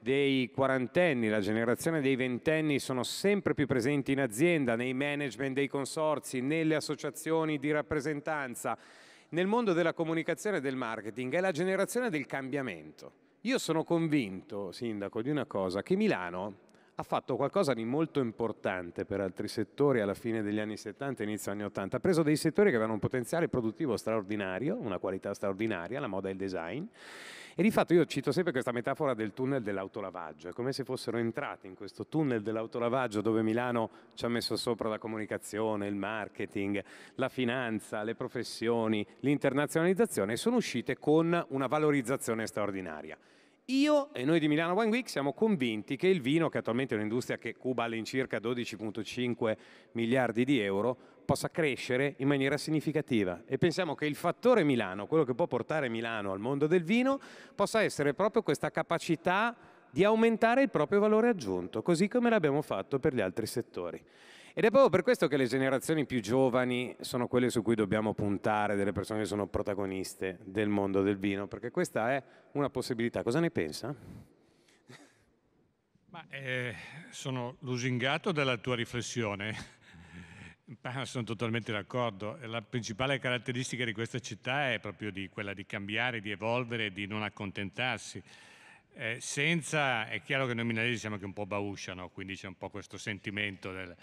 dei quarantenni, la generazione dei ventenni sono sempre più presenti in azienda, nei management dei consorzi, nelle associazioni di rappresentanza, nel mondo della comunicazione e del marketing, è la generazione del cambiamento. Io sono convinto, Sindaco, di una cosa, che Milano ha fatto qualcosa di molto importante per altri settori alla fine degli anni 70 e inizio anni 80. Ha preso dei settori che avevano un potenziale produttivo straordinario, una qualità straordinaria, la moda e il design, e di fatto io cito sempre questa metafora del tunnel dell'autolavaggio, è come se fossero entrati in questo tunnel dell'autolavaggio dove Milano ci ha messo sopra la comunicazione, il marketing, la finanza, le professioni, l'internazionalizzazione e sono uscite con una valorizzazione straordinaria. Io e noi di Milano Wine Week siamo convinti che il vino, che attualmente è un'industria che cuba all'incirca 12,5 miliardi di euro, possa crescere in maniera significativa e pensiamo che il fattore Milano, quello che può portare Milano al mondo del vino, possa essere proprio questa capacità di aumentare il proprio valore aggiunto, così come l'abbiamo fatto per gli altri settori. Ed è proprio per questo che le generazioni più giovani sono quelle su cui dobbiamo puntare, delle persone che sono protagoniste del mondo del vino, perché questa è una possibilità. Cosa ne pensa? Ma, eh, sono lusingato dalla tua riflessione. sono totalmente d'accordo. La principale caratteristica di questa città è proprio di quella di cambiare, di evolvere, di non accontentarsi. Eh, senza, è chiaro che noi milanesi siamo anche un po' bausciano, quindi c'è un po' questo sentimento del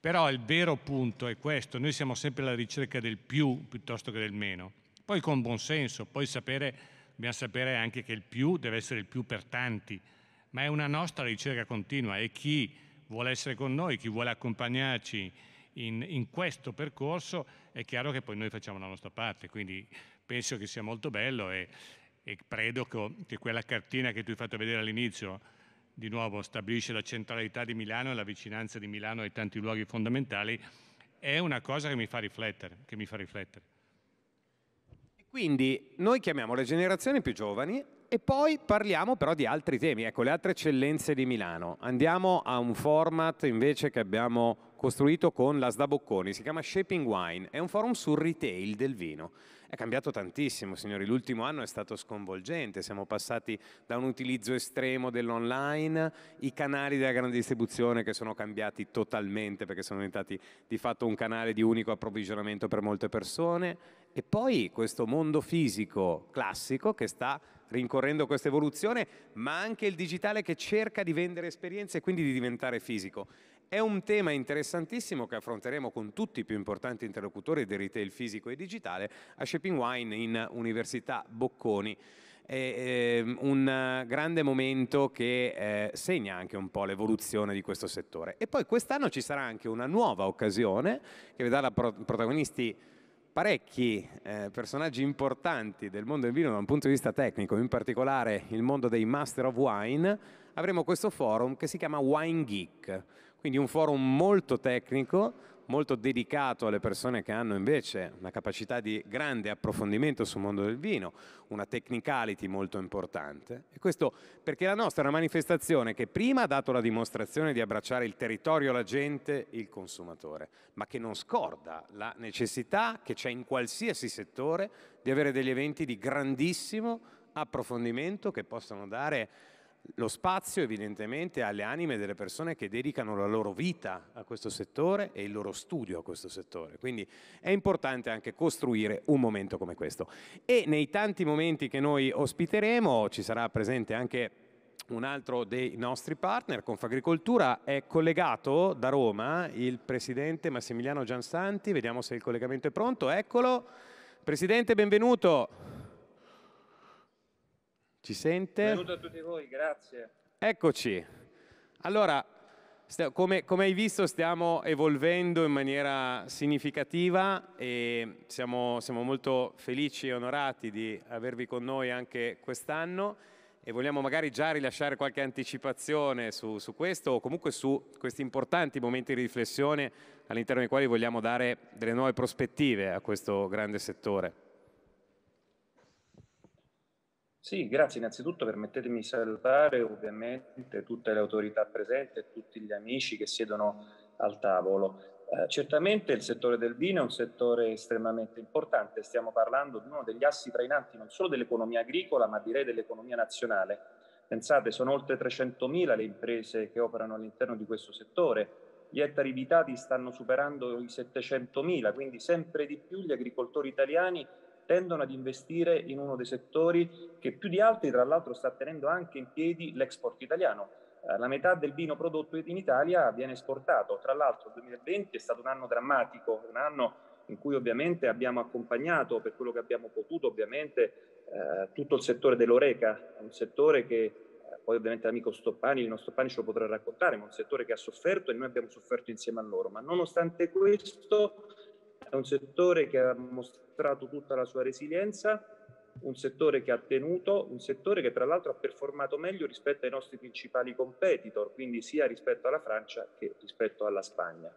però il vero punto è questo, noi siamo sempre alla ricerca del più piuttosto che del meno. Poi con buon senso, poi sapere, dobbiamo sapere anche che il più deve essere il più per tanti, ma è una nostra ricerca continua e chi vuole essere con noi, chi vuole accompagnarci in, in questo percorso, è chiaro che poi noi facciamo la nostra parte. Quindi penso che sia molto bello e, e credo che quella cartina che tu hai fatto vedere all'inizio, di nuovo stabilisce la centralità di Milano e la vicinanza di Milano ai tanti luoghi fondamentali, è una cosa che mi fa riflettere. Mi fa riflettere. Quindi noi chiamiamo le generazioni più giovani e poi parliamo però di altri temi, ecco le altre eccellenze di Milano. Andiamo a un format invece che abbiamo costruito con la Sda Bocconi, si chiama Shaping Wine, è un forum sul retail del vino è cambiato tantissimo, signori. L'ultimo anno è stato sconvolgente, siamo passati da un utilizzo estremo dell'online, i canali della grande distribuzione che sono cambiati totalmente perché sono diventati di fatto un canale di unico approvvigionamento per molte persone e poi questo mondo fisico classico che sta rincorrendo questa evoluzione, ma anche il digitale che cerca di vendere esperienze e quindi di diventare fisico. È un tema interessantissimo che affronteremo con tutti i più importanti interlocutori del retail fisico e digitale a Shaping Wine in Università Bocconi. È, ehm, un grande momento che eh, segna anche un po' l'evoluzione di questo settore. E poi quest'anno ci sarà anche una nuova occasione che vedrà protagonisti parecchi eh, personaggi importanti del mondo del vino da un punto di vista tecnico, in particolare il mondo dei Master of Wine, avremo questo forum che si chiama Wine Geek quindi un forum molto tecnico, molto dedicato alle persone che hanno invece una capacità di grande approfondimento sul mondo del vino, una technicality molto importante. E questo perché la nostra è una manifestazione che prima ha dato la dimostrazione di abbracciare il territorio, la gente, il consumatore, ma che non scorda la necessità che c'è in qualsiasi settore di avere degli eventi di grandissimo approfondimento che possano dare lo spazio evidentemente alle anime delle persone che dedicano la loro vita a questo settore e il loro studio a questo settore. Quindi è importante anche costruire un momento come questo. E nei tanti momenti che noi ospiteremo ci sarà presente anche un altro dei nostri partner, Confagricoltura, è collegato da Roma il presidente Massimiliano Giansanti, vediamo se il collegamento è pronto, eccolo. Presidente, benvenuto. Ci sente? Benvenuto a tutti voi, grazie. Eccoci. Allora, come, come, hai visto stiamo evolvendo in maniera significativa e siamo, siamo molto felici e onorati di avervi con noi anche quest'anno e vogliamo magari già rilasciare qualche anticipazione su, su questo o comunque su questi importanti momenti di riflessione all'interno dei quali vogliamo dare delle nuove prospettive a questo grande settore. Sì, grazie. Innanzitutto permettetemi di salutare ovviamente tutte le autorità presenti e tutti gli amici che siedono al tavolo. Eh, certamente il settore del vino è un settore estremamente importante, stiamo parlando di uno degli assi trainanti non solo dell'economia agricola ma direi dell'economia nazionale. Pensate, sono oltre 300.000 le imprese che operano all'interno di questo settore, gli ettari vitati stanno superando i 700.000, quindi sempre di più gli agricoltori italiani tendono ad investire in uno dei settori che più di altri, tra l'altro, sta tenendo anche in piedi l'export italiano. Eh, la metà del vino prodotto in Italia viene esportato. Tra l'altro, il 2020 è stato un anno drammatico, un anno in cui ovviamente abbiamo accompagnato, per quello che abbiamo potuto, ovviamente, eh, tutto il settore dell'oreca, un settore che eh, poi ovviamente l'amico Stoppani, il nostro Stoppani ce lo potrà raccontare, ma un settore che ha sofferto e noi abbiamo sofferto insieme a loro. Ma nonostante questo è un settore che ha mostrato tutta la sua resilienza, un settore che ha tenuto, un settore che tra l'altro ha performato meglio rispetto ai nostri principali competitor, quindi sia rispetto alla Francia che rispetto alla Spagna.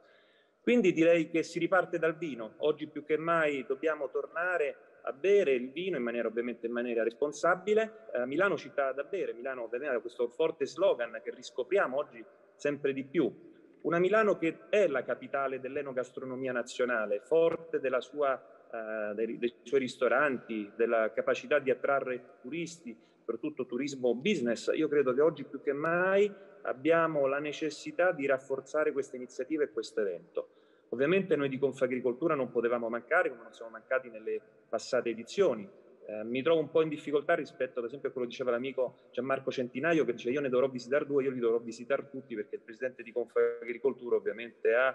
Quindi direi che si riparte dal vino. Oggi più che mai dobbiamo tornare a bere il vino in maniera ovviamente in maniera responsabile. Eh, Milano città da bere, Milano da bere, questo forte slogan che riscopriamo oggi sempre di più. Una Milano che è la capitale dell'enogastronomia nazionale, forte sua, eh, dei, dei, suoi ristoranti, della capacità di attrarre turisti, soprattutto turismo business. Io credo che oggi più che mai abbiamo la necessità di rafforzare questa iniziativa e questo evento. Ovviamente noi di Confagricoltura non potevamo mancare, come non siamo mancati nelle passate edizioni. Eh, mi trovo un po' in difficoltà rispetto ad esempio a quello che diceva l'amico Gianmarco Centinaio che dice io ne dovrò visitare due, io li dovrò visitare tutti perché il presidente di Confagricoltura ovviamente ha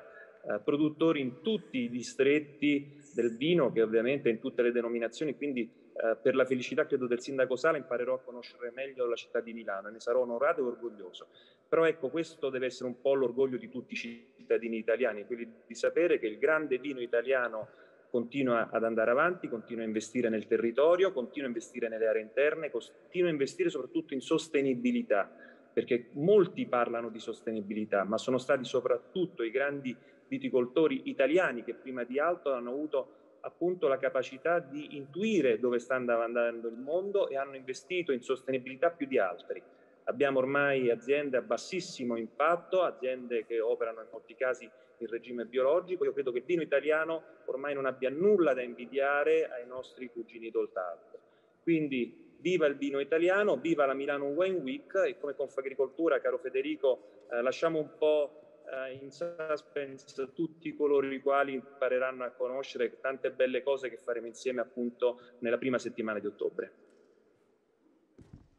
eh, produttori in tutti i distretti del vino che ovviamente in tutte le denominazioni, quindi eh, per la felicità credo del sindaco Sala imparerò a conoscere meglio la città di Milano e ne sarò onorato e orgoglioso. Però ecco, questo deve essere un po' l'orgoglio di tutti i cittadini italiani, quelli di sapere che il grande vino italiano continua ad andare avanti, continua a investire nel territorio, continua a investire nelle aree interne, continua a investire soprattutto in sostenibilità, perché molti parlano di sostenibilità, ma sono stati soprattutto i grandi viticoltori italiani che prima di altro hanno avuto appunto la capacità di intuire dove sta andando il mondo e hanno investito in sostenibilità più di altri. Abbiamo ormai aziende a bassissimo impatto, aziende che operano in molti casi in regime biologico. Io credo che il vino italiano ormai non abbia nulla da invidiare ai nostri cugini d'Oltardo. Quindi viva il vino italiano, viva la Milano Wine Week e come Confagricoltura, caro Federico, eh, lasciamo un po' eh, in suspense tutti coloro i quali impareranno a conoscere tante belle cose che faremo insieme appunto nella prima settimana di ottobre.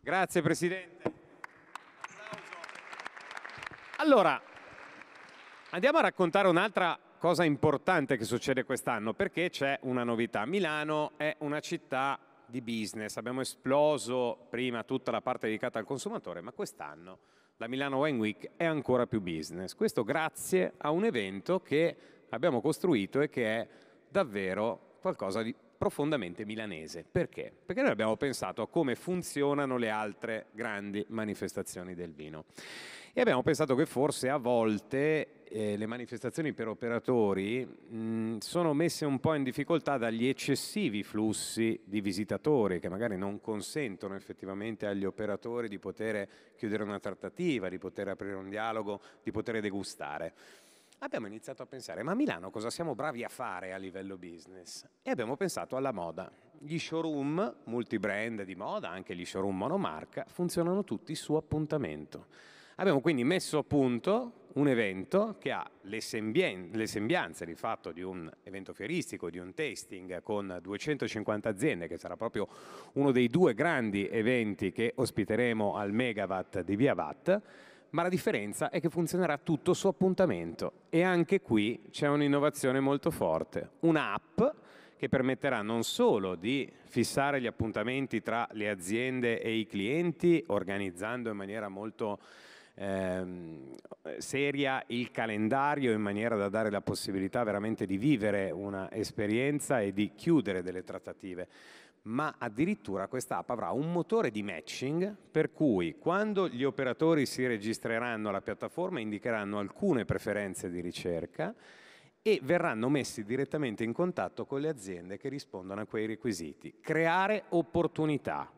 Grazie Presidente. Allora, andiamo a raccontare un'altra cosa importante che succede quest'anno, perché c'è una novità. Milano è una città di business, abbiamo esploso prima tutta la parte dedicata al consumatore, ma quest'anno la Milano Wine Week è ancora più business. Questo grazie a un evento che abbiamo costruito e che è davvero qualcosa di profondamente milanese. Perché? Perché noi abbiamo pensato a come funzionano le altre grandi manifestazioni del vino e abbiamo pensato che forse a volte eh, le manifestazioni per operatori mh, mm, sono messe un po' in difficoltà dagli eccessivi flussi di visitatori che magari non consentono effettivamente agli operatori di poter chiudere una trattativa, di poter aprire un dialogo, di poter degustare abbiamo iniziato a pensare, ma a Milano cosa siamo bravi a fare a livello business? E abbiamo pensato alla moda. Gli showroom multibrand di moda, anche gli showroom monomarca, funzionano tutti su appuntamento. Abbiamo quindi messo a punto un evento che ha le, sembianze di fatto di un evento fieristico, di un tasting con 250 aziende, che sarà proprio uno dei due grandi eventi che ospiteremo al Megawatt di Via Vatt ma la differenza è che funzionerà tutto su appuntamento e anche qui c'è un'innovazione molto forte, un'app che permetterà non solo di fissare gli appuntamenti tra le aziende e i clienti, organizzando in maniera molto ehm, seria il calendario, in maniera da dare la possibilità veramente di vivere un'esperienza e di chiudere delle trattative, ma addirittura questa app avrà un motore di matching per cui quando gli operatori si registreranno alla piattaforma indicheranno alcune preferenze di ricerca e verranno messi direttamente in contatto con le aziende che rispondono a quei requisiti. Creare opportunità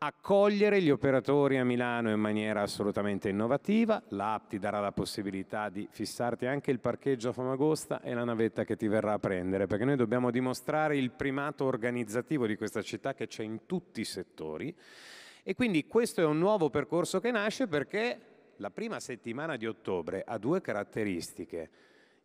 accogliere gli operatori a Milano in maniera assolutamente innovativa, l'app ti darà la possibilità di fissarti anche il parcheggio a Famagosta e la navetta che ti verrà a prendere, perché noi dobbiamo dimostrare il primato organizzativo di questa città che c'è in tutti i settori e quindi questo è un nuovo percorso che nasce perché la prima settimana di ottobre ha due caratteristiche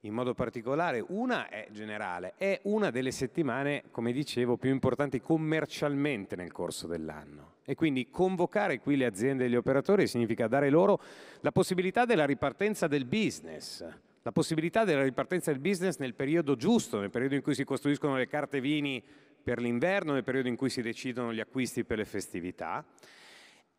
in modo particolare, una è generale, è una delle settimane, come dicevo, più importanti commercialmente nel corso dell'anno. E quindi convocare qui le aziende e gli operatori significa dare loro la possibilità della ripartenza del business, la possibilità della ripartenza del business nel periodo giusto, nel periodo in cui si costruiscono le carte vini per l'inverno, nel periodo in cui si decidono gli acquisti per le festività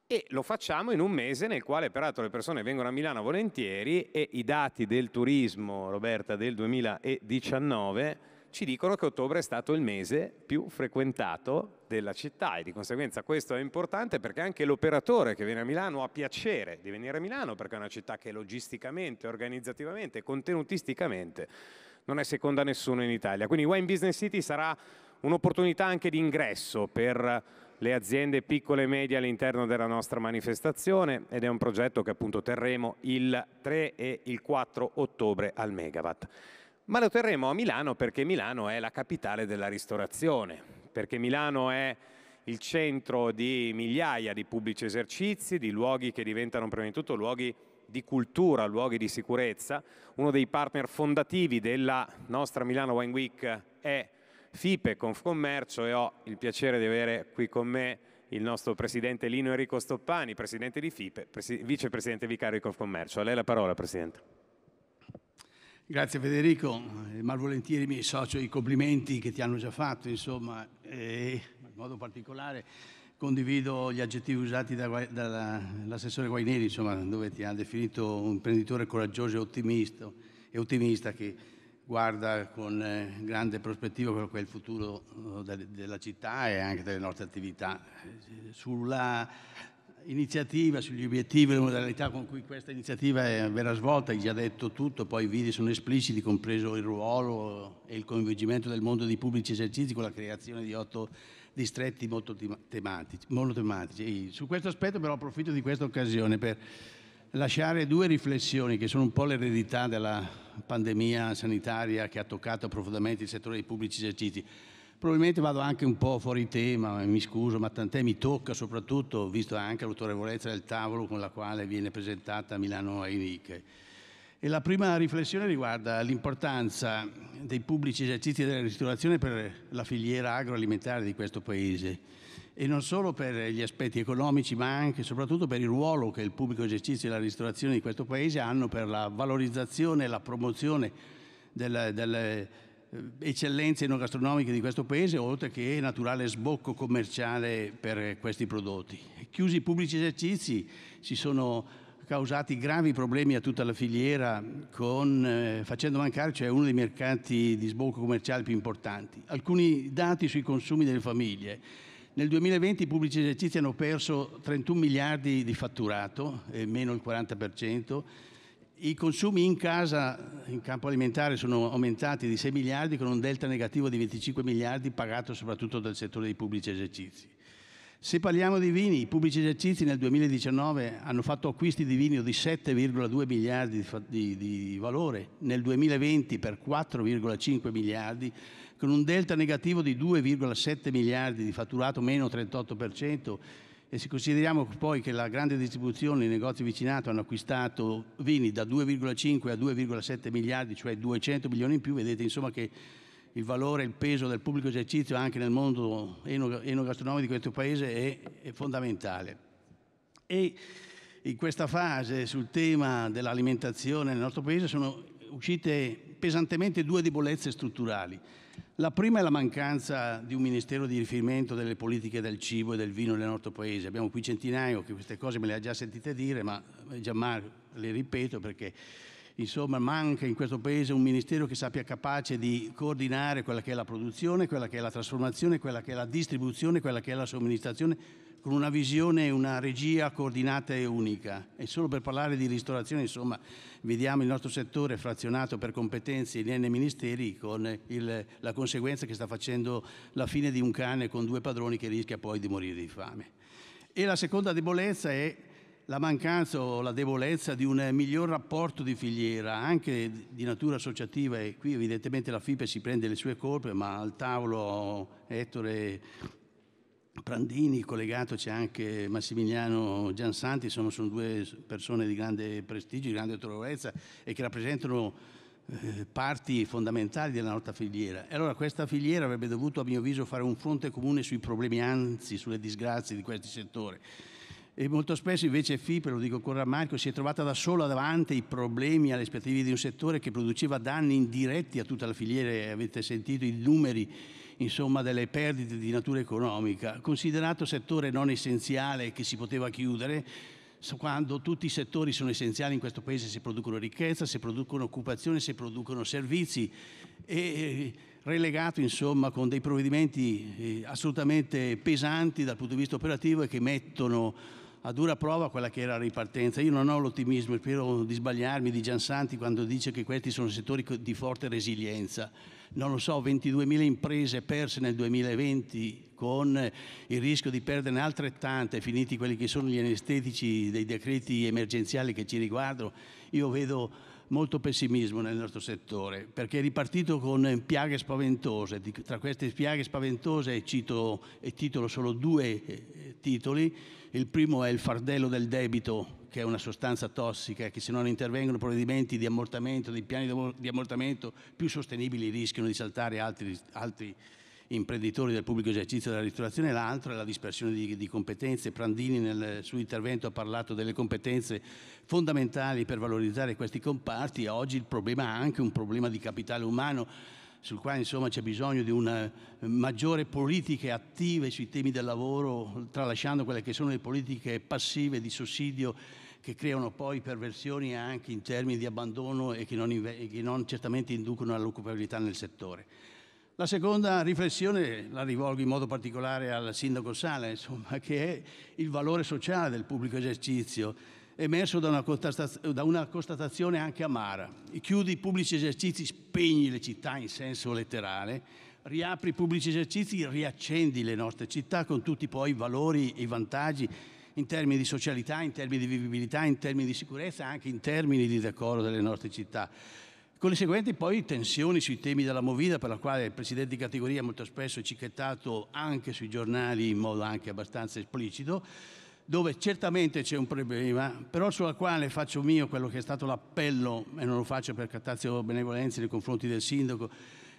e lo facciamo in un mese nel quale peraltro le persone vengono a Milano volentieri e i dati del turismo, Roberta, del 2019 ci dicono che ottobre è stato il mese più frequentato della città e di conseguenza questo è importante perché anche l'operatore che viene a Milano ha piacere di venire a Milano perché è una città che logisticamente, organizzativamente, contenutisticamente non è seconda a nessuno in Italia. Quindi Wine Business City sarà un'opportunità anche di ingresso per le aziende piccole e medie all'interno della nostra manifestazione ed è un progetto che appunto terremo il 3 e il 4 ottobre al Megawatt. Ma lo terremo a Milano perché Milano è la capitale della ristorazione, perché Milano è il centro di migliaia di pubblici esercizi, di luoghi che diventano prima di tutto luoghi di cultura, luoghi di sicurezza. Uno dei partner fondativi della nostra Milano Wine Week è FIPE, Confcommercio e ho il piacere di avere qui con me il nostro presidente Lino Enrico Stoppani, presidente di FIPE, presi vicepresidente vicario di Confcommercio. A lei la parola, presidente. Grazie Federico, eh, malvolentieri i mi associo i complimenti che ti hanno già fatto, insomma, in modo particolare condivido gli aggettivi usati dall'assessore Guaineri, insomma, dove ti ha definito un imprenditore coraggioso e ottimista, e ottimista che guarda con eh, grande prospettiva quello che è il futuro eh, della città e anche delle nostre attività. Eh, sulla iniziativa, sugli obiettivi e le modalità con cui questa iniziativa verrà svolta, hai già detto tutto, poi i video sono espliciti, compreso il ruolo e il coinvolgimento del mondo dei pubblici esercizi con la creazione di otto distretti monotematici. Su questo aspetto però approfitto di questa occasione per lasciare due riflessioni che sono un po' l'eredità della pandemia sanitaria che ha toccato profondamente il settore dei pubblici esercizi. Probabilmente vado anche un po' fuori tema, mi scuso, ma tant'è mi tocca soprattutto, visto anche l'autorevolezza del tavolo con la quale viene presentata Milano Airic. E la prima riflessione riguarda l'importanza dei pubblici esercizi della ristorazione per la filiera agroalimentare di questo Paese e non solo per gli aspetti economici ma anche e soprattutto per il ruolo che il pubblico esercizio e la ristorazione di questo Paese hanno per la valorizzazione e la promozione delle, delle eh, eccellenze enogastronomiche di questo Paese oltre che naturale sbocco commerciale per questi prodotti. Chiusi i pubblici esercizi si sono causati gravi problemi a tutta la filiera con, eh, facendo mancare cioè, uno dei mercati di sbocco commerciale più importanti. Alcuni dati sui consumi delle famiglie. Nel 2020 i pubblici esercizi hanno perso 31 miliardi di fatturato, meno il 40%, i consumi in casa, in campo alimentare, sono aumentati di 6 miliardi con un delta negativo di 25 miliardi pagato soprattutto dal settore dei pubblici esercizi. Se parliamo di vini, i pubblici esercizi nel 2019 hanno fatto acquisti di vino di 7,2 miliardi di, di, di valore, nel 2020 per 4,5 miliardi, con un delta negativo di 2,7 miliardi di fatturato meno 38% e se consideriamo poi che la grande distribuzione i negozi vicinati hanno acquistato vini da 2,5 a 2,7 miliardi, cioè 200 milioni in più, vedete insomma che il valore il peso del pubblico esercizio anche nel mondo enogastronomico di questo paese è, è fondamentale. E in questa fase sul tema dell'alimentazione nel nostro paese sono uscite pesantemente due debolezze strutturali. La prima è la mancanza di un ministero di riferimento delle politiche del cibo e del vino nel nostro paese. Abbiamo qui centinaio che queste cose me le ha già sentite dire, ma Gianmarco le ripeto perché insomma manca in questo paese un ministero che sappia capace di coordinare quella che è la produzione, quella che è la trasformazione, quella che è la distribuzione, quella che è la somministrazione con una visione e una regia coordinata e unica. E solo per parlare di ristorazione, insomma, vediamo il nostro settore frazionato per competenze in N ministeri con il, la conseguenza che sta facendo la fine di un cane con due padroni che rischia poi di morire di fame. E la seconda debolezza è la mancanza o la debolezza di un miglior rapporto di filiera, anche di natura associativa, e qui evidentemente la FIPE si prende le sue colpe, ma al tavolo Ettore Prandini, collegato c'è anche Massimiliano Giansanti, sono, sono due persone di grande prestigio, di grande autorevolezza e che rappresentano eh, parti fondamentali della nostra filiera. E allora questa filiera avrebbe dovuto, a mio avviso, fare un fronte comune sui problemi, anzi sulle disgrazie di questi settori. E molto spesso invece FIP, lo dico con rammarico, si è trovata da sola davanti ai problemi, alle aspettative di un settore che produceva danni indiretti a tutta la filiera. Avete sentito i numeri insomma, delle perdite di natura economica, considerato settore non essenziale che si poteva chiudere, quando tutti i settori sono essenziali in questo paese, se producono ricchezza, se producono occupazione, se producono servizi e eh, relegato insomma con dei provvedimenti eh, assolutamente pesanti dal punto di vista operativo e che mettono a dura prova quella che era la ripartenza. Io non ho l'ottimismo, spero di sbagliarmi, di Giansanti quando dice che questi sono settori di forte resilienza non lo so, 22.000 imprese perse nel 2020 con il rischio di perderne altrettante, finiti quelli che sono gli anestetici dei decreti emergenziali che ci riguardano, io vedo molto pessimismo nel nostro settore, perché è ripartito con piaghe spaventose. Tra queste piaghe spaventose cito e titolo solo due eh, titoli. Il primo è il fardello del debito che è una sostanza tossica, che se non intervengono provvedimenti di ammortamento, dei piani di ammortamento più sostenibili rischiano di saltare altri, altri imprenditori del pubblico esercizio della ristorazione, l'altro è la dispersione di, di competenze. Prandini nel suo intervento ha parlato delle competenze fondamentali per valorizzare questi comparti e oggi il problema è anche un problema di capitale umano sul quale insomma, c'è bisogno di una maggiore politica attiva sui temi del lavoro, tralasciando quelle che sono le politiche passive di sussidio che creano poi perversioni anche in termini di abbandono e che non, che non certamente inducono all'occupabilità nel settore. La seconda riflessione la rivolgo in modo particolare al sindaco Sala, insomma, che è il valore sociale del pubblico esercizio emerso da una, da una, constatazione anche amara. Chiudi i pubblici esercizi, spegni le città in senso letterale, riapri i pubblici esercizi, riaccendi le nostre città con tutti poi i valori e i vantaggi in termini di socialità, in termini di vivibilità, in termini di sicurezza, anche in termini di decoro delle nostre città con le seguenti poi tensioni sui temi della movida per la quale il presidente di categoria molto spesso è cicchettato anche sui giornali in modo anche abbastanza esplicito, dove certamente c'è un problema, però sulla quale faccio mio quello che è stato l'appello, e non lo faccio per Cattazio Benevolenzi nei confronti del sindaco,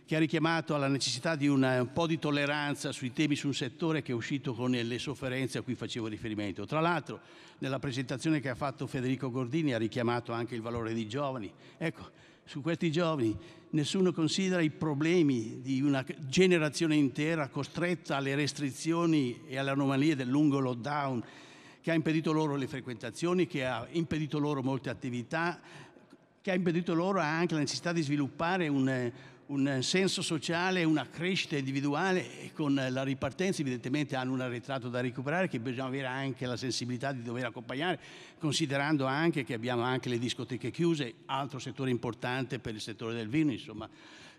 che ha richiamato alla necessità di una, un po' di tolleranza sui temi su un settore che è uscito con le sofferenze a cui facevo riferimento. Tra l'altro, nella presentazione che ha fatto Federico Gordini ha richiamato anche il valore dei giovani. Ecco, su questi giovani nessuno considera i problemi di una generazione intera costretta alle restrizioni e alle anomalie del lungo lockdown che ha impedito loro le frequentazioni, che ha impedito loro molte attività, che ha impedito loro anche la necessità di sviluppare un, un senso sociale, una crescita individuale e con la ripartenza evidentemente hanno un arretrato da recuperare che bisogna avere anche la sensibilità di dover accompagnare, considerando anche che abbiamo anche le discoteche chiuse, altro settore importante per il settore del vino, insomma,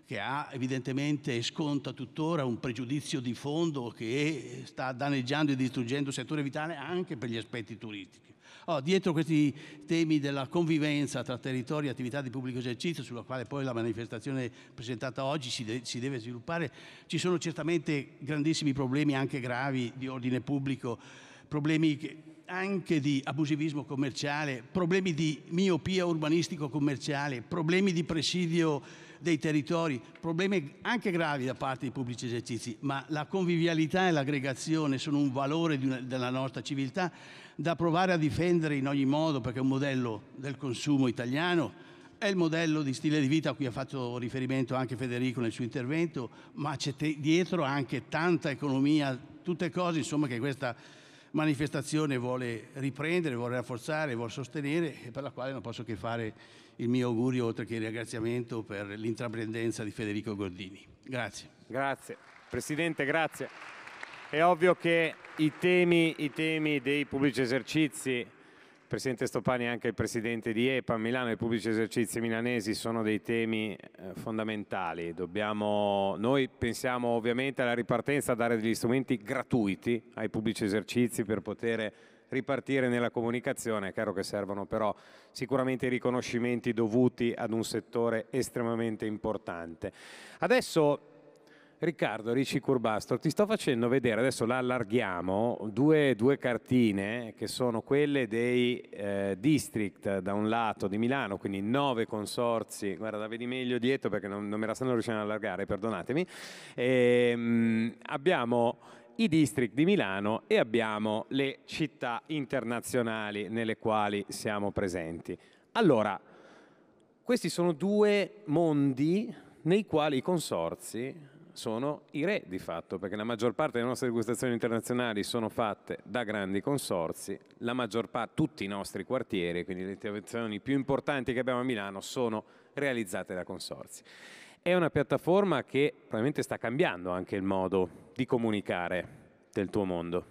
che ha evidentemente e sconta tuttora un pregiudizio di fondo che sta danneggiando e distruggendo il settore vitale anche per gli aspetti turistici. Oh, dietro questi temi della convivenza tra territori e attività di pubblico esercizio, sulla quale poi la manifestazione presentata oggi si, de- si deve sviluppare, ci sono certamente grandissimi problemi anche gravi di ordine pubblico, problemi che anche di abusivismo commerciale, problemi di miopia urbanistico-commerciale, problemi di presidio dei territori, problemi anche gravi da parte dei pubblici esercizi, ma la convivialità e l'aggregazione sono un valore una, della nostra civiltà da provare a difendere in ogni modo perché è un modello del consumo italiano, è il modello di stile di vita a cui ha fatto riferimento anche Federico nel suo intervento, ma c'è dietro anche tanta economia, tutte cose insomma, che questa manifestazione vuole riprendere, vuole rafforzare, vuole sostenere e per la quale non posso che fare il mio augurio oltre che il ringraziamento per l'intraprendenza di Federico Gordini. Grazie. Grazie. Presidente, grazie. È ovvio che i temi, i temi dei pubblici esercizi, Presidente Stopani è anche il Presidente di EPA Milano, i pubblici esercizi milanesi sono dei temi eh, fondamentali. Dobbiamo, noi pensiamo ovviamente alla ripartenza a dare degli strumenti gratuiti ai pubblici esercizi per poter ripartire nella comunicazione. È chiaro che servono però sicuramente i riconoscimenti dovuti ad un settore estremamente importante. Adesso Riccardo Ricci Curbastro, ti sto facendo vedere, adesso la allarghiamo, due, due cartine che sono quelle dei eh, district da un lato di Milano, quindi nove consorzi, guarda la vedi meglio dietro perché non, non me la stanno riuscendo ad allargare, perdonatemi. E, ehm, mh, abbiamo i district di Milano e abbiamo le città internazionali nelle quali siamo presenti. Allora, questi sono due mondi nei quali i consorzi sono i re di fatto, perché la maggior parte delle nostre degustazioni internazionali sono fatte da grandi consorzi, la maggior parte, tutti i nostri quartieri, quindi le intervenzioni più importanti che abbiamo a Milano, sono realizzate da consorzi. È una piattaforma che probabilmente sta cambiando anche il modo di comunicare del tuo mondo.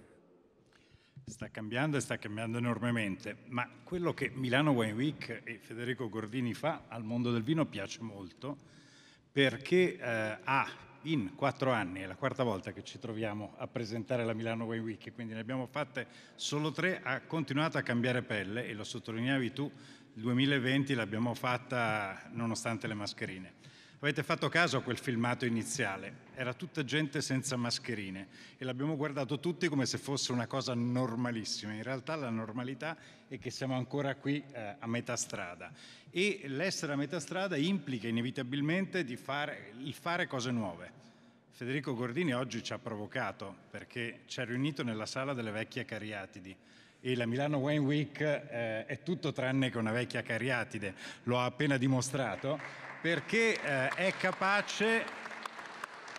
Sta cambiando e sta cambiando enormemente, ma quello che Milano Wine Week e Federico Gordini fa al mondo del vino piace molto perché eh, ha in quattro anni, è la quarta volta che ci troviamo a presentare la Milano Wine Week, quindi ne abbiamo fatte solo tre, ha continuato a cambiare pelle e lo sottolineavi tu, il 2020 l'abbiamo fatta nonostante le mascherine. Avete fatto caso a quel filmato iniziale? Era tutta gente senza mascherine e l'abbiamo guardato tutti come se fosse una cosa normalissima. In realtà la normalità è che siamo ancora qui eh, a metà strada e l'essere a metà strada implica inevitabilmente fare, il fare cose nuove. Federico Gordini oggi ci ha provocato perché ci ha riunito nella sala delle vecchie Cariatidi e la Milano Wine Week eh, è tutto tranne che una vecchia Cariatide, lo ha appena dimostrato perché eh, è, capace,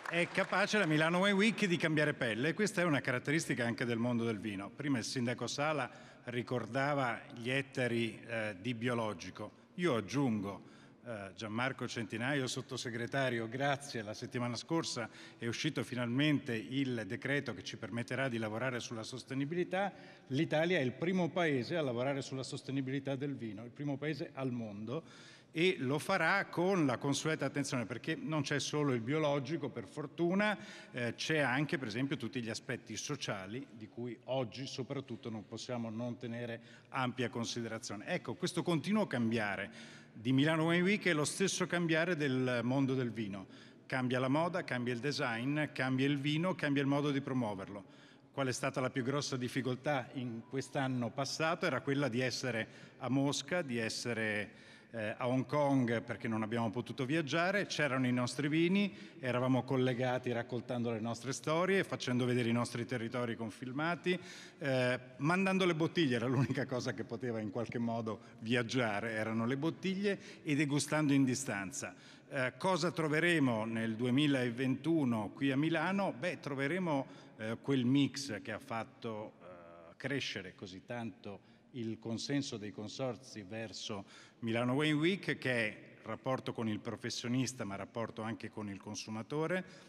è capace la Milano Wine Week di cambiare pelle e questa è una caratteristica anche del mondo del vino. Prima il sindaco Sala ricordava gli ettari eh, di biologico. Io aggiungo eh, Gianmarco Centinaio, sottosegretario, grazie. La settimana scorsa è uscito finalmente il decreto che ci permetterà di lavorare sulla sostenibilità. L'Italia è il primo paese a lavorare sulla sostenibilità del vino, il primo paese al mondo e lo farà con la consueta attenzione perché non c'è solo il biologico, per fortuna, eh, c'è anche per esempio tutti gli aspetti sociali di cui oggi soprattutto non possiamo non tenere ampia considerazione. Ecco, questo continuo cambiare di Milano Wine Week è lo stesso cambiare del mondo del vino. Cambia la moda, cambia il design, cambia il vino, cambia il modo di promuoverlo. Qual è stata la più grossa difficoltà in quest'anno passato? Era quella di essere a Mosca, di essere eh, a Hong Kong perché non abbiamo potuto viaggiare, c'erano i nostri vini, eravamo collegati raccontando le nostre storie, facendo vedere i nostri territori con filmati, eh, mandando le bottiglie, era l'unica cosa che poteva in qualche modo viaggiare, erano le bottiglie e degustando in distanza. Eh, cosa troveremo nel 2021 qui a Milano? Beh, troveremo eh, quel mix che ha fatto eh, crescere così tanto il consenso dei consorzi verso Milano Wayne Week che è rapporto con il professionista ma rapporto anche con il consumatore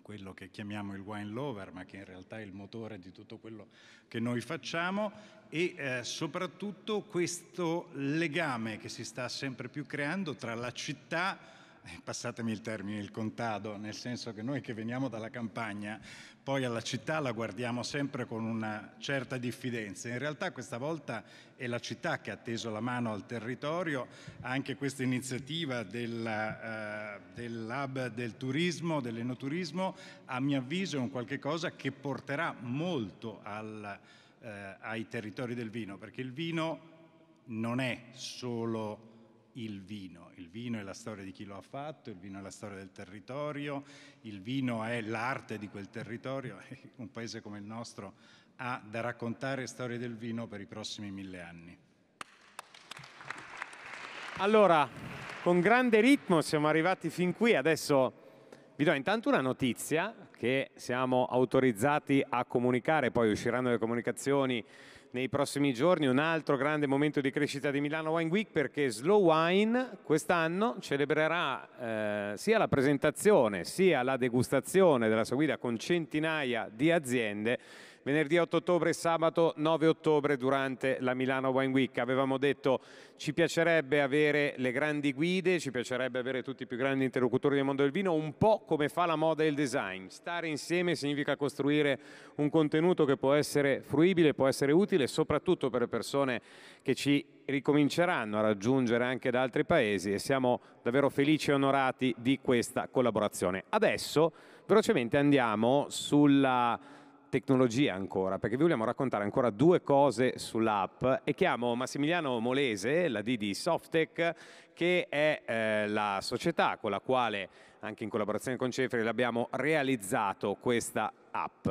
quello che chiamiamo il wine lover, ma che in realtà è il motore di tutto quello che noi facciamo e eh, soprattutto questo legame che si sta sempre più creando tra la città, eh, passatemi il termine, il contado, nel senso che noi che veniamo dalla campagna poi alla città la guardiamo sempre con una certa diffidenza. In realtà questa volta è la città che ha teso la mano al territorio, anche questa iniziativa della, eh, dell'hub del turismo, dell'enoturismo, a mio avviso è un qualche cosa che porterà molto al, eh, ai territori del vino, perché il vino non è solo il vino. Il vino è la storia di chi lo ha fatto, il vino è la storia del territorio, il vino è l'arte di quel territorio. Un paese come il nostro ha da raccontare storie del vino per i prossimi mille anni. Allora, con grande ritmo siamo arrivati fin qui. Adesso vi do intanto una notizia che siamo autorizzati a comunicare, poi usciranno le comunicazioni nei prossimi giorni un altro grande momento di crescita di Milano Wine Week perché Slow Wine quest'anno celebrerà eh, sia la presentazione sia la degustazione della sua guida con centinaia di aziende venerdì 8 ottobre e sabato 9 ottobre durante la Milano Wine Week. Avevamo detto ci piacerebbe avere le grandi guide, ci piacerebbe avere tutti i più grandi interlocutori del mondo del vino, un po' come fa la moda e il design. Stare insieme significa costruire un contenuto che può essere fruibile, può essere utile, soprattutto per le persone che ci ricominceranno a raggiungere anche da altri paesi e siamo davvero felici e onorati di questa collaborazione. Adesso velocemente andiamo sulla tecnologia ancora, perché vi vogliamo raccontare ancora due cose sull'app e chiamo Massimiliano Molese, la D di Softec, che è eh, la società con la quale, anche in collaborazione con Cefri, abbiamo realizzato questa app.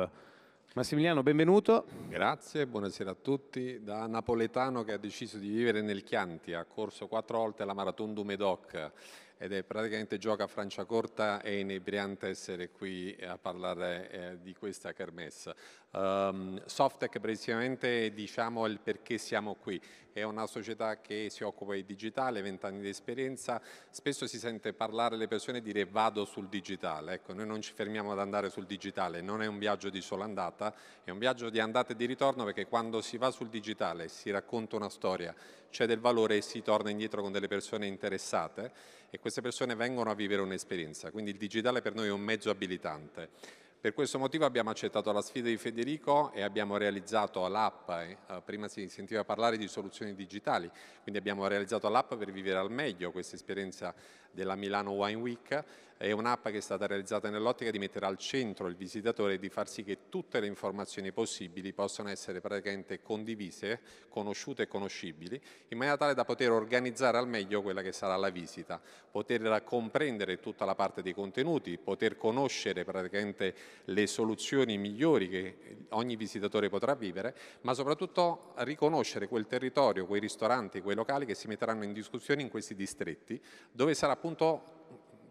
Massimiliano, benvenuto. Grazie, buonasera a tutti. Da napoletano che ha deciso di vivere nel Chianti, ha corso quattro volte la Marathon Medoc ed è praticamente gioca a Franciacorta, e inebriante essere qui a parlare eh, di questa kermessa. Um, ehm, Softec precisamente diciamo il perché siamo qui, è una società che si occupa di digitale, 20 anni di esperienza, spesso si sente parlare le persone e dire vado sul digitale, ecco noi non ci fermiamo ad andare sul digitale, non è un viaggio di sola andata, è un viaggio di andata e di ritorno perché quando si va sul digitale si racconta una storia, c'è del valore e si torna indietro con delle persone interessate e queste persone vengono a vivere un'esperienza, quindi il digitale per noi è un mezzo abilitante. Per questo motivo abbiamo accettato la sfida di Federico e abbiamo realizzato l'app, eh, eh, prima si sentiva parlare di soluzioni digitali, quindi abbiamo realizzato l'app per vivere al meglio questa esperienza della Milano Wine Week, è un'app che è stata realizzata nell'ottica di mettere al centro il visitatore e di far sì che tutte le informazioni possibili possano essere praticamente condivise, conosciute e conoscibili, in maniera tale da poter organizzare al meglio quella che sarà la visita, poter comprendere tutta la parte dei contenuti, poter conoscere praticamente le soluzioni migliori che ogni visitatore potrà vivere, ma soprattutto riconoscere quel territorio, quei ristoranti, quei locali che si metteranno in discussione in questi distretti, dove sarà appunto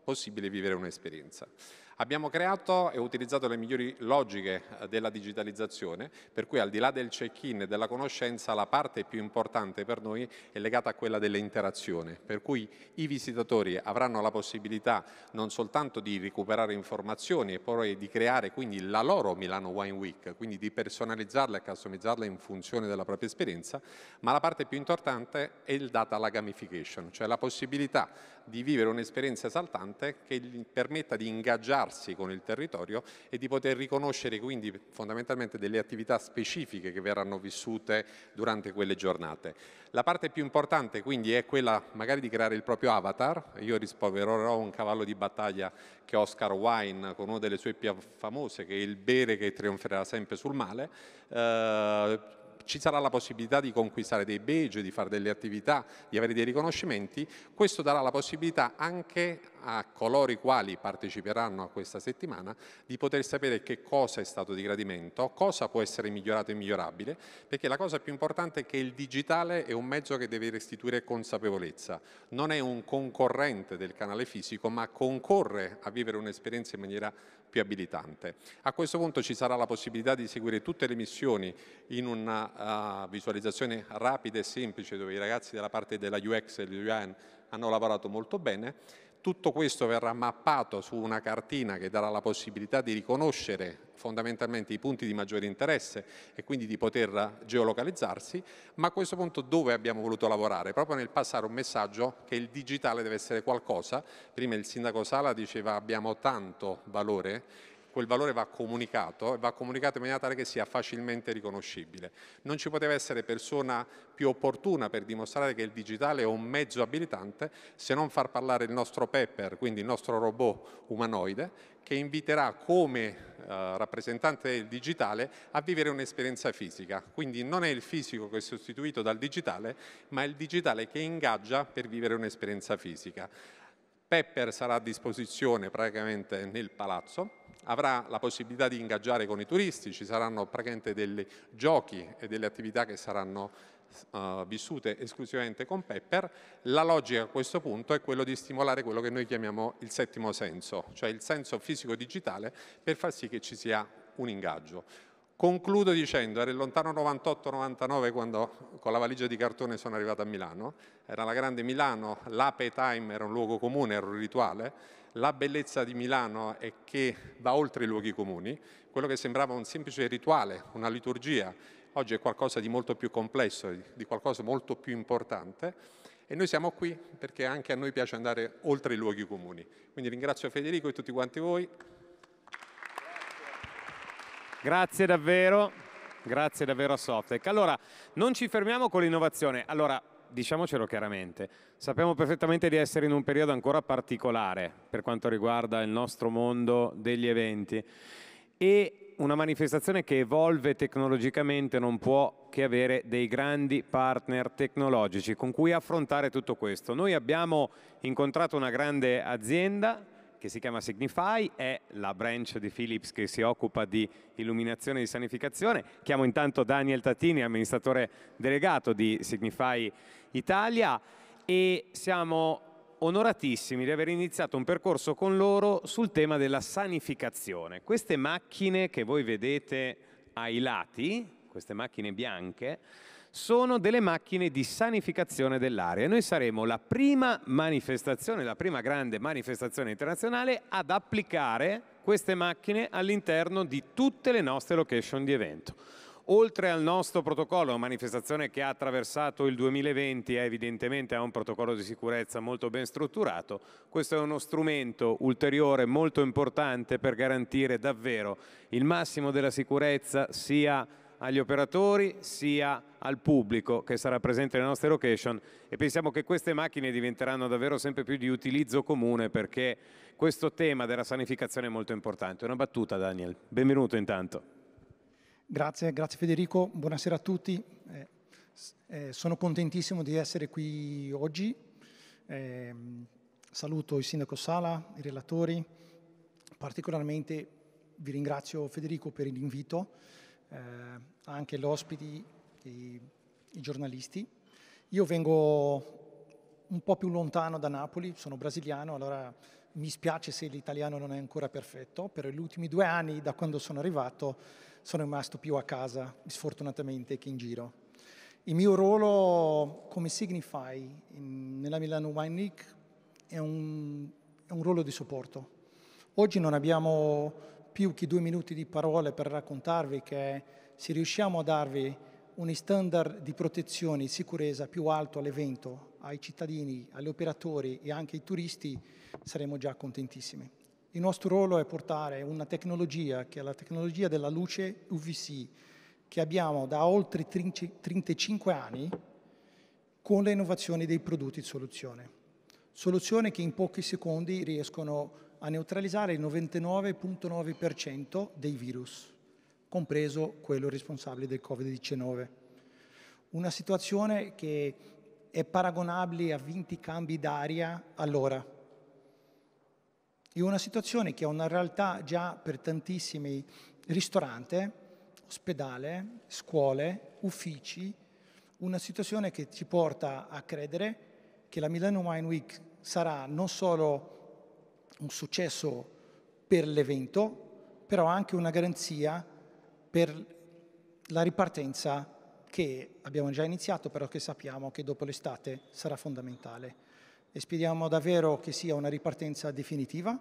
possibile vivere un'esperienza. Abbiamo creato e utilizzato le migliori logiche eh, della digitalizzazione, per cui al di là del check-in e della conoscenza, la parte più importante per noi è legata a quella dell'interazione, per cui i visitatori avranno la possibilità non soltanto di recuperare informazioni e poi di creare quindi la loro Milano Wine Week, quindi di personalizzarla e customizzarla in funzione della propria esperienza, ma la parte più importante è il data la gamification, cioè la possibilità di vivere un'esperienza esaltante che gli permetta di ingaggiarsi con il territorio e di poter riconoscere quindi fondamentalmente delle attività specifiche che verranno vissute durante quelle giornate. La parte più importante quindi è quella magari di creare il proprio avatar, io rispoverò un cavallo di battaglia che Oscar Wine con una delle sue più famose che è il bere che trionferà sempre sul male, eh, ci sarà la possibilità di conquistare dei badge, di fare delle attività, di avere dei riconoscimenti, questo darà la possibilità anche a coloro i quali parteciperanno a questa settimana di poter sapere che cosa è stato di gradimento, cosa può essere migliorato e migliorabile, perché la cosa più importante è che il digitale è un mezzo che deve restituire consapevolezza, non è un concorrente del canale fisico, ma concorre a vivere un'esperienza in maniera più abilitante. A questo punto ci sarà la possibilità di seguire tutte le missioni in una uh, visualizzazione rapida e semplice dove i ragazzi della parte della UX e dell'UIN hanno lavorato molto bene, tutto questo verrà mappato su una cartina che darà la possibilità di riconoscere fondamentalmente i punti di maggiore interesse e quindi di poter geolocalizzarsi, ma a questo punto dove abbiamo voluto lavorare? Proprio nel passare un messaggio che il digitale deve essere qualcosa, prima il sindaco Sala diceva abbiamo tanto valore quel valore va comunicato e va comunicato in maniera tale che sia facilmente riconoscibile. Non ci poteva essere persona più opportuna per dimostrare che il digitale è un mezzo abilitante se non far parlare il nostro Pepper, quindi il nostro robot umanoide, che inviterà come eh, rappresentante del digitale a vivere un'esperienza fisica. Quindi non è il fisico che è sostituito dal digitale, ma è il digitale che ingaggia per vivere un'esperienza fisica. Pepper sarà a disposizione praticamente nel palazzo, avrà la possibilità di ingaggiare con i turisti, ci saranno praticamente dei giochi e delle attività che saranno uh, vissute esclusivamente con Pepper. La logica a questo punto è quella di stimolare quello che noi chiamiamo il settimo senso, cioè il senso fisico-digitale per far sì che ci sia un ingaggio. Concludo dicendo, era il lontano 98-99 quando con la valigia di cartone sono arrivato a Milano, era la grande Milano, l'ape time era un luogo comune, era un rituale, la bellezza di Milano è che va oltre i luoghi comuni, quello che sembrava un semplice rituale, una liturgia, oggi è qualcosa di molto più complesso, di qualcosa molto più importante e noi siamo qui perché anche a noi piace andare oltre i luoghi comuni. Quindi ringrazio Federico e tutti quanti voi. Grazie davvero, grazie davvero a Softec. Allora, non ci fermiamo con l'innovazione. Allora, diciamocelo chiaramente, sappiamo perfettamente di essere in un periodo ancora particolare per quanto riguarda il nostro mondo degli eventi e una manifestazione che evolve tecnologicamente non può che avere dei grandi partner tecnologici con cui affrontare tutto questo. Noi abbiamo incontrato una grande azienda che si chiama Signify, è la branch di Philips che si occupa di illuminazione e di sanificazione. Chiamo intanto Daniel Tatini, amministratore delegato di Signify Italia e siamo onoratissimi di aver iniziato un percorso con loro sul tema della sanificazione. Queste macchine che voi vedete ai lati, queste macchine bianche, sono delle macchine di sanificazione dell'aria. Noi saremo la prima manifestazione, la prima grande manifestazione internazionale ad applicare queste macchine all'interno di tutte le nostre location di evento. Oltre al nostro protocollo, una manifestazione che ha attraversato il 2020 è evidentemente ha un protocollo di sicurezza molto ben strutturato, questo è uno strumento ulteriore molto importante per garantire davvero il massimo della sicurezza sia agli operatori sia al pubblico che sarà presente nelle nostre location e pensiamo che queste macchine diventeranno davvero sempre più di utilizzo comune perché questo tema della sanificazione è molto importante. Una battuta Daniel, benvenuto intanto. Grazie, grazie Federico, buonasera a tutti. Eh, eh, sono contentissimo di essere qui oggi. Eh, saluto il Sindaco Sala, i relatori, particolarmente vi ringrazio Federico per l'invito eh, anche l'ospiti, i, i giornalisti. Io vengo un po' più lontano da Napoli, sono brasiliano, allora mi spiace se l'italiano non è ancora perfetto. Per gli ultimi due anni, da quando sono arrivato, sono rimasto più a casa, sfortunatamente, che in giro. Il mio ruolo come Signify in, nella Milano Wine League è un, è un ruolo di supporto. Oggi non abbiamo più che due minuti di parole per raccontarvi che se riusciamo a darvi un standard di protezione e sicurezza più alto all'evento, ai cittadini, agli operatori e anche ai turisti, saremo già contentissimi. Il nostro ruolo è portare una tecnologia che è la tecnologia della luce UVC che abbiamo da oltre 35 anni con le innovazioni dei prodotti di soluzione. Soluzioni che in pochi secondi riescono a a neutralizzare il 99,9% dei virus, compreso quello responsabile del Covid-19. Una situazione che è paragonabile a 20 cambi d'aria all'ora. È una situazione che è una realtà già per tantissimi ristoranti, ospedale, scuole, uffici, una situazione che ci porta a credere che la Milano Wine Week sarà non solo un successo per l'evento, però anche una garanzia per la ripartenza che abbiamo già iniziato, però che sappiamo che dopo l'estate sarà fondamentale. E speriamo davvero che sia una ripartenza definitiva.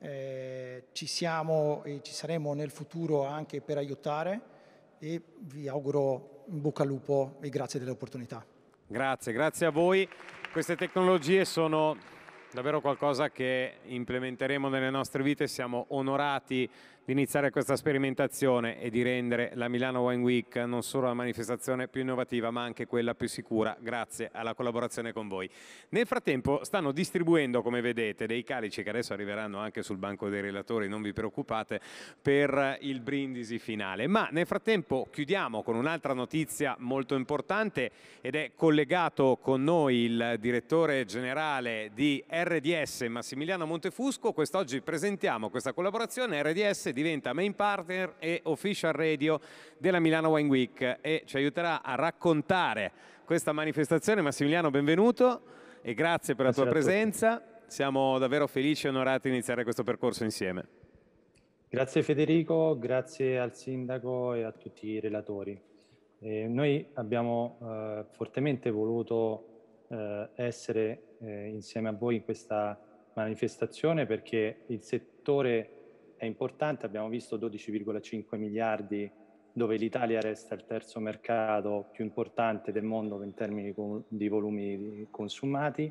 Eh, ci siamo e ci saremo nel futuro anche per aiutare e vi auguro un bocca al lupo e grazie dell'opportunità. Grazie, grazie a voi. Queste tecnologie sono davvero qualcosa che implementeremo nelle nostre vite, siamo onorati di iniziare questa sperimentazione e di rendere la Milano Wine Week non solo la manifestazione più innovativa ma anche quella più sicura grazie alla collaborazione con voi. Nel frattempo stanno distribuendo come vedete dei calici che adesso arriveranno anche sul banco dei relatori, non vi preoccupate, per eh, il brindisi finale. Ma nel frattempo chiudiamo con un'altra notizia molto importante ed è collegato con noi il direttore generale di RDS Massimiliano Montefusco. Quest'oggi presentiamo questa collaborazione RDS diventa main partner e official radio della Milano Wine Week e ci aiuterà a raccontare questa manifestazione. Massimiliano, benvenuto e grazie per la grazie tua presenza. Siamo davvero felici e onorati di iniziare questo percorso insieme. Grazie Federico, grazie al sindaco e a tutti i relatori. Eh, noi abbiamo eh, fortemente voluto eh, essere eh, insieme a voi in questa manifestazione perché il settore è importante, abbiamo visto 12,5 miliardi dove l'Italia resta il terzo mercato più importante del mondo in termini di volumi consumati.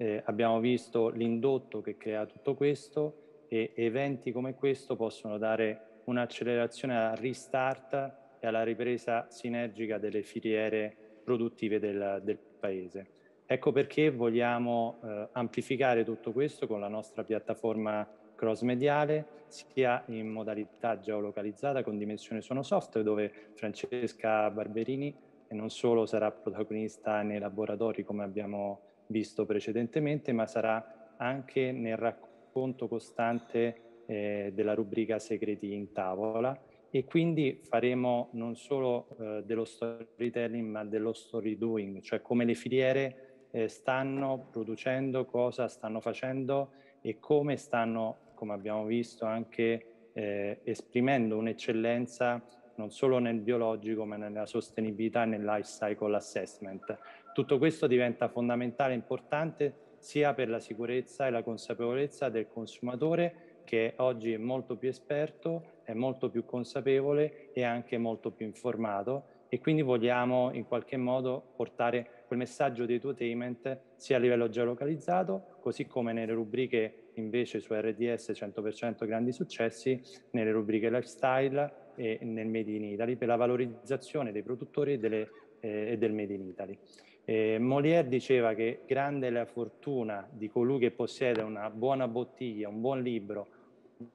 Eh, abbiamo visto l'indotto che crea tutto questo e eventi come questo possono dare un'accelerazione al restart e alla ripresa sinergica delle filiere produttive del, del paese. Ecco perché vogliamo eh, amplificare tutto questo con la nostra piattaforma cross mediale sia in modalità geolocalizzata con dimensione sono software dove Francesca Barberini e non solo sarà protagonista nei laboratori come abbiamo visto precedentemente ma sarà anche nel racconto costante eh, della rubrica Segreti in tavola e quindi faremo non solo eh, dello storytelling ma dello story doing, cioè come le filiere eh, stanno producendo, cosa stanno facendo e come stanno come abbiamo visto, anche eh, esprimendo un'eccellenza non solo nel biologico, ma nella sostenibilità e nel life cycle assessment. Tutto questo diventa fondamentale e importante sia per la sicurezza e la consapevolezza del consumatore che oggi è molto più esperto, è molto più consapevole e anche molto più informato e quindi vogliamo in qualche modo portare quel messaggio di edutainment sia a livello geolocalizzato, così come nelle rubriche invece su RDS 100% grandi successi nelle rubriche lifestyle e nel Made in Italy per la valorizzazione dei produttori e, delle, eh, e del Made in Italy. Eh, Molière diceva che grande è la fortuna di colui che possiede una buona bottiglia, un buon libro,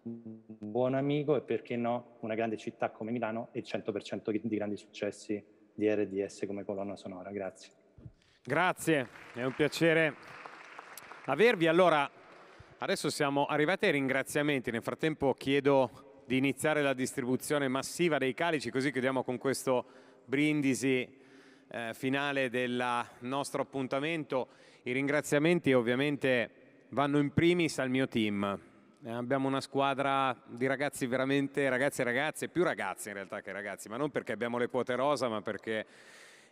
un buon amico e perché no una grande città come Milano e 100% di grandi successi di RDS come colonna sonora. Grazie. Grazie, è un piacere avervi. Allora, Adesso siamo arrivati ai ringraziamenti, nel frattempo chiedo di iniziare la distribuzione massiva dei calici, così chiudiamo con questo brindisi eh, finale del nostro appuntamento. I ringraziamenti ovviamente vanno in primis al mio team. Eh, abbiamo una squadra di ragazzi veramente, ragazzi e ragazze, più ragazze in realtà che ragazzi, ma non perché abbiamo le quote rosa, ma perché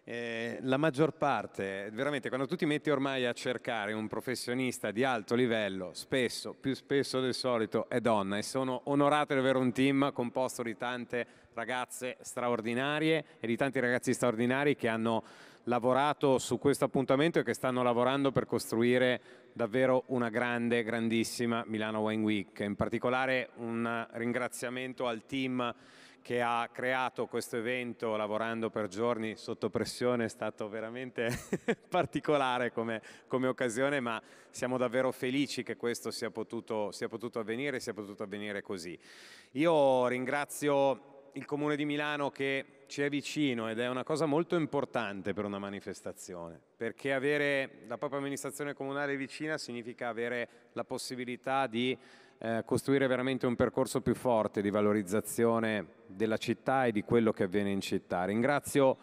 eh, la maggior parte, veramente quando tu ti metti ormai a cercare un professionista di alto livello, spesso, più spesso del solito, è donna e sono onorato di avere un team composto di tante ragazze straordinarie e di tanti ragazzi straordinari che hanno lavorato su questo appuntamento e che stanno lavorando per costruire davvero una grande, grandissima Milano Wine Week. In particolare un ringraziamento al team che ha creato questo evento lavorando per giorni sotto pressione è stato veramente particolare come, come, occasione, ma siamo davvero felici che questo sia potuto, sia potuto avvenire e sia potuto avvenire così. Io ringrazio il Comune di Milano che ci è vicino ed è una cosa molto importante per una manifestazione, perché avere la propria amministrazione comunale vicina significa avere la possibilità di eh, costruire veramente un percorso più forte di valorizzazione della città e di quello che avviene in città. Ringrazio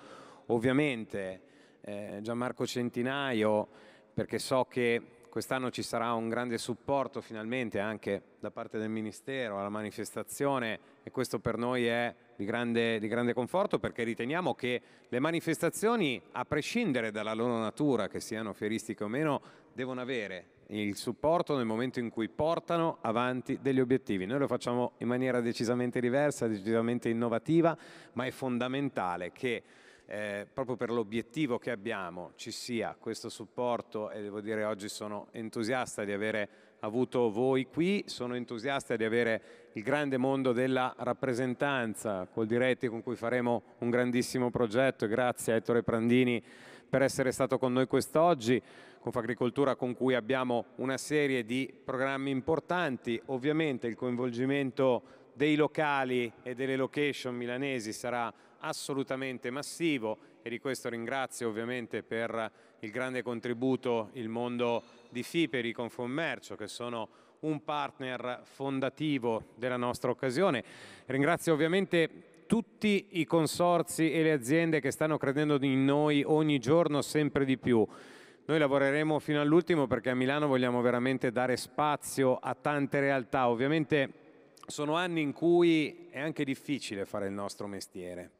ovviamente eh, Gianmarco Centinaio perché so che quest'anno ci sarà un grande supporto finalmente anche da parte del Ministero alla manifestazione e questo per noi è di grande, di grande, conforto perché riteniamo che le manifestazioni, a prescindere dalla loro natura, che siano fieristiche o meno, devono avere il supporto nel momento in cui portano avanti degli obiettivi. Noi lo facciamo in maniera decisamente diversa, decisamente innovativa, ma è fondamentale che eh, proprio per l'obiettivo che abbiamo ci sia questo supporto e devo dire oggi sono entusiasta di avere avuto voi qui, sono entusiasta di avere il grande mondo della rappresentanza col diretti con cui faremo un grandissimo progetto, grazie a Ettore Prandini per essere stato con noi quest'oggi. Confagricoltura con cui abbiamo una serie di programmi importanti, ovviamente il coinvolgimento dei locali e delle location milanesi sarà assolutamente massivo e di questo ringrazio ovviamente per il grande contributo il mondo di Fiperi Confcommercio che sono un partner fondativo della nostra occasione. Ringrazio ovviamente tutti i consorzi e le aziende che stanno credendo in noi ogni giorno sempre di più. Noi lavoreremo fino all'ultimo perché a Milano vogliamo veramente dare spazio a tante realtà. Ovviamente sono anni in cui è anche difficile fare il nostro mestiere.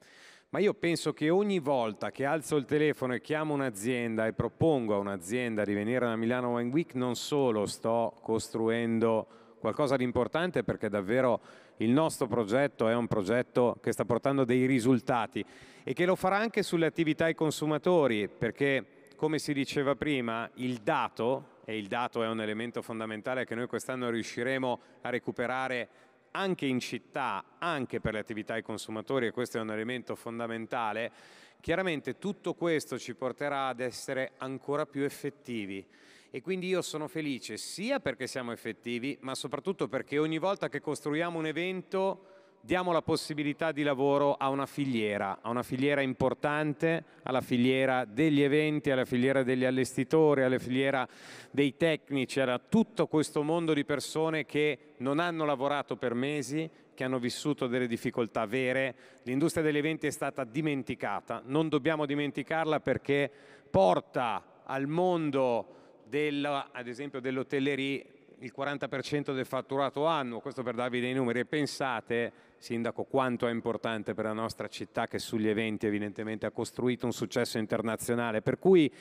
Ma io penso che ogni volta che alzo il telefono e chiamo un'azienda e propongo a un'azienda di venire alla Milano Wine Week, non solo sto costruendo qualcosa di importante perché davvero il nostro progetto è un progetto che sta portando dei risultati e che lo farà anche sulle attività ai consumatori perché come si diceva prima, il dato, e il dato è un elemento fondamentale che noi quest'anno riusciremo a recuperare anche in città, anche per le attività ai consumatori, e questo è un elemento fondamentale, chiaramente tutto questo ci porterà ad essere ancora più effettivi. E quindi io sono felice sia perché siamo effettivi, ma soprattutto perché ogni volta che costruiamo un evento diamo la possibilità di lavoro a una filiera, a una filiera importante, alla filiera degli eventi, alla filiera degli allestitori, alla filiera dei tecnici, a tutto questo mondo di persone che non hanno lavorato per mesi, che hanno vissuto delle difficoltà vere. L'industria degli eventi è stata dimenticata, non dobbiamo dimenticarla perché porta al mondo della, ad esempio dell'hotellerie il 40% del fatturato annuo, questo per darvi dei numeri, e pensate, Sindaco, quanto è importante per la nostra città che sugli eventi evidentemente ha costruito un successo internazionale, per cui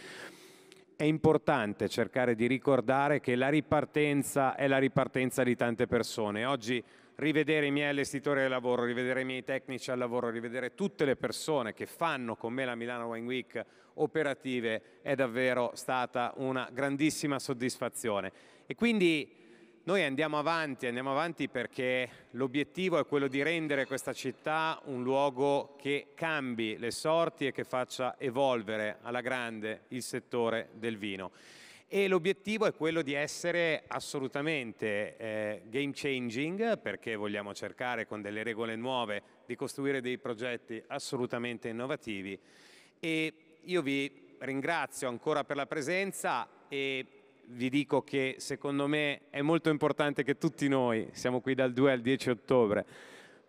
è importante cercare di ricordare che la ripartenza è la ripartenza di tante persone. Oggi rivedere i miei allestitori al lavoro, rivedere i miei tecnici al lavoro, rivedere tutte le persone che fanno con me la Milano Wine Week operative è davvero stata una grandissima soddisfazione. E quindi noi andiamo avanti, andiamo avanti perché l'obiettivo è quello di rendere questa città un luogo che cambi le sorti e che faccia evolvere alla grande il settore del vino. E l'obiettivo è quello di essere assolutamente eh, game changing perché vogliamo cercare con delle regole nuove di costruire dei progetti assolutamente innovativi e io vi ringrazio ancora per la presenza e vi dico che secondo me è molto importante che tutti noi, siamo qui dal 2 al 10 ottobre,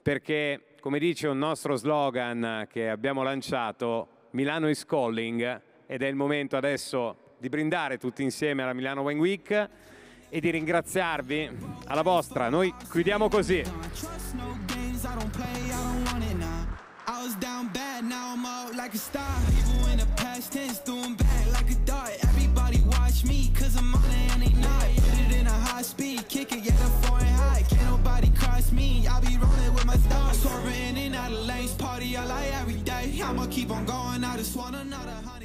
perché come dice un nostro slogan che abbiamo lanciato, Milano is calling, ed è il momento adesso di brindare tutti insieme alla Milano Wine Week e di ringraziarvi alla vostra. Noi chiudiamo così. I was down bad, now I'm out like a star. People in the past tense doing bad. that's me, I be rolling with my stars Swerving in and out of lanes, party all I every day I'ma keep on going, I just want another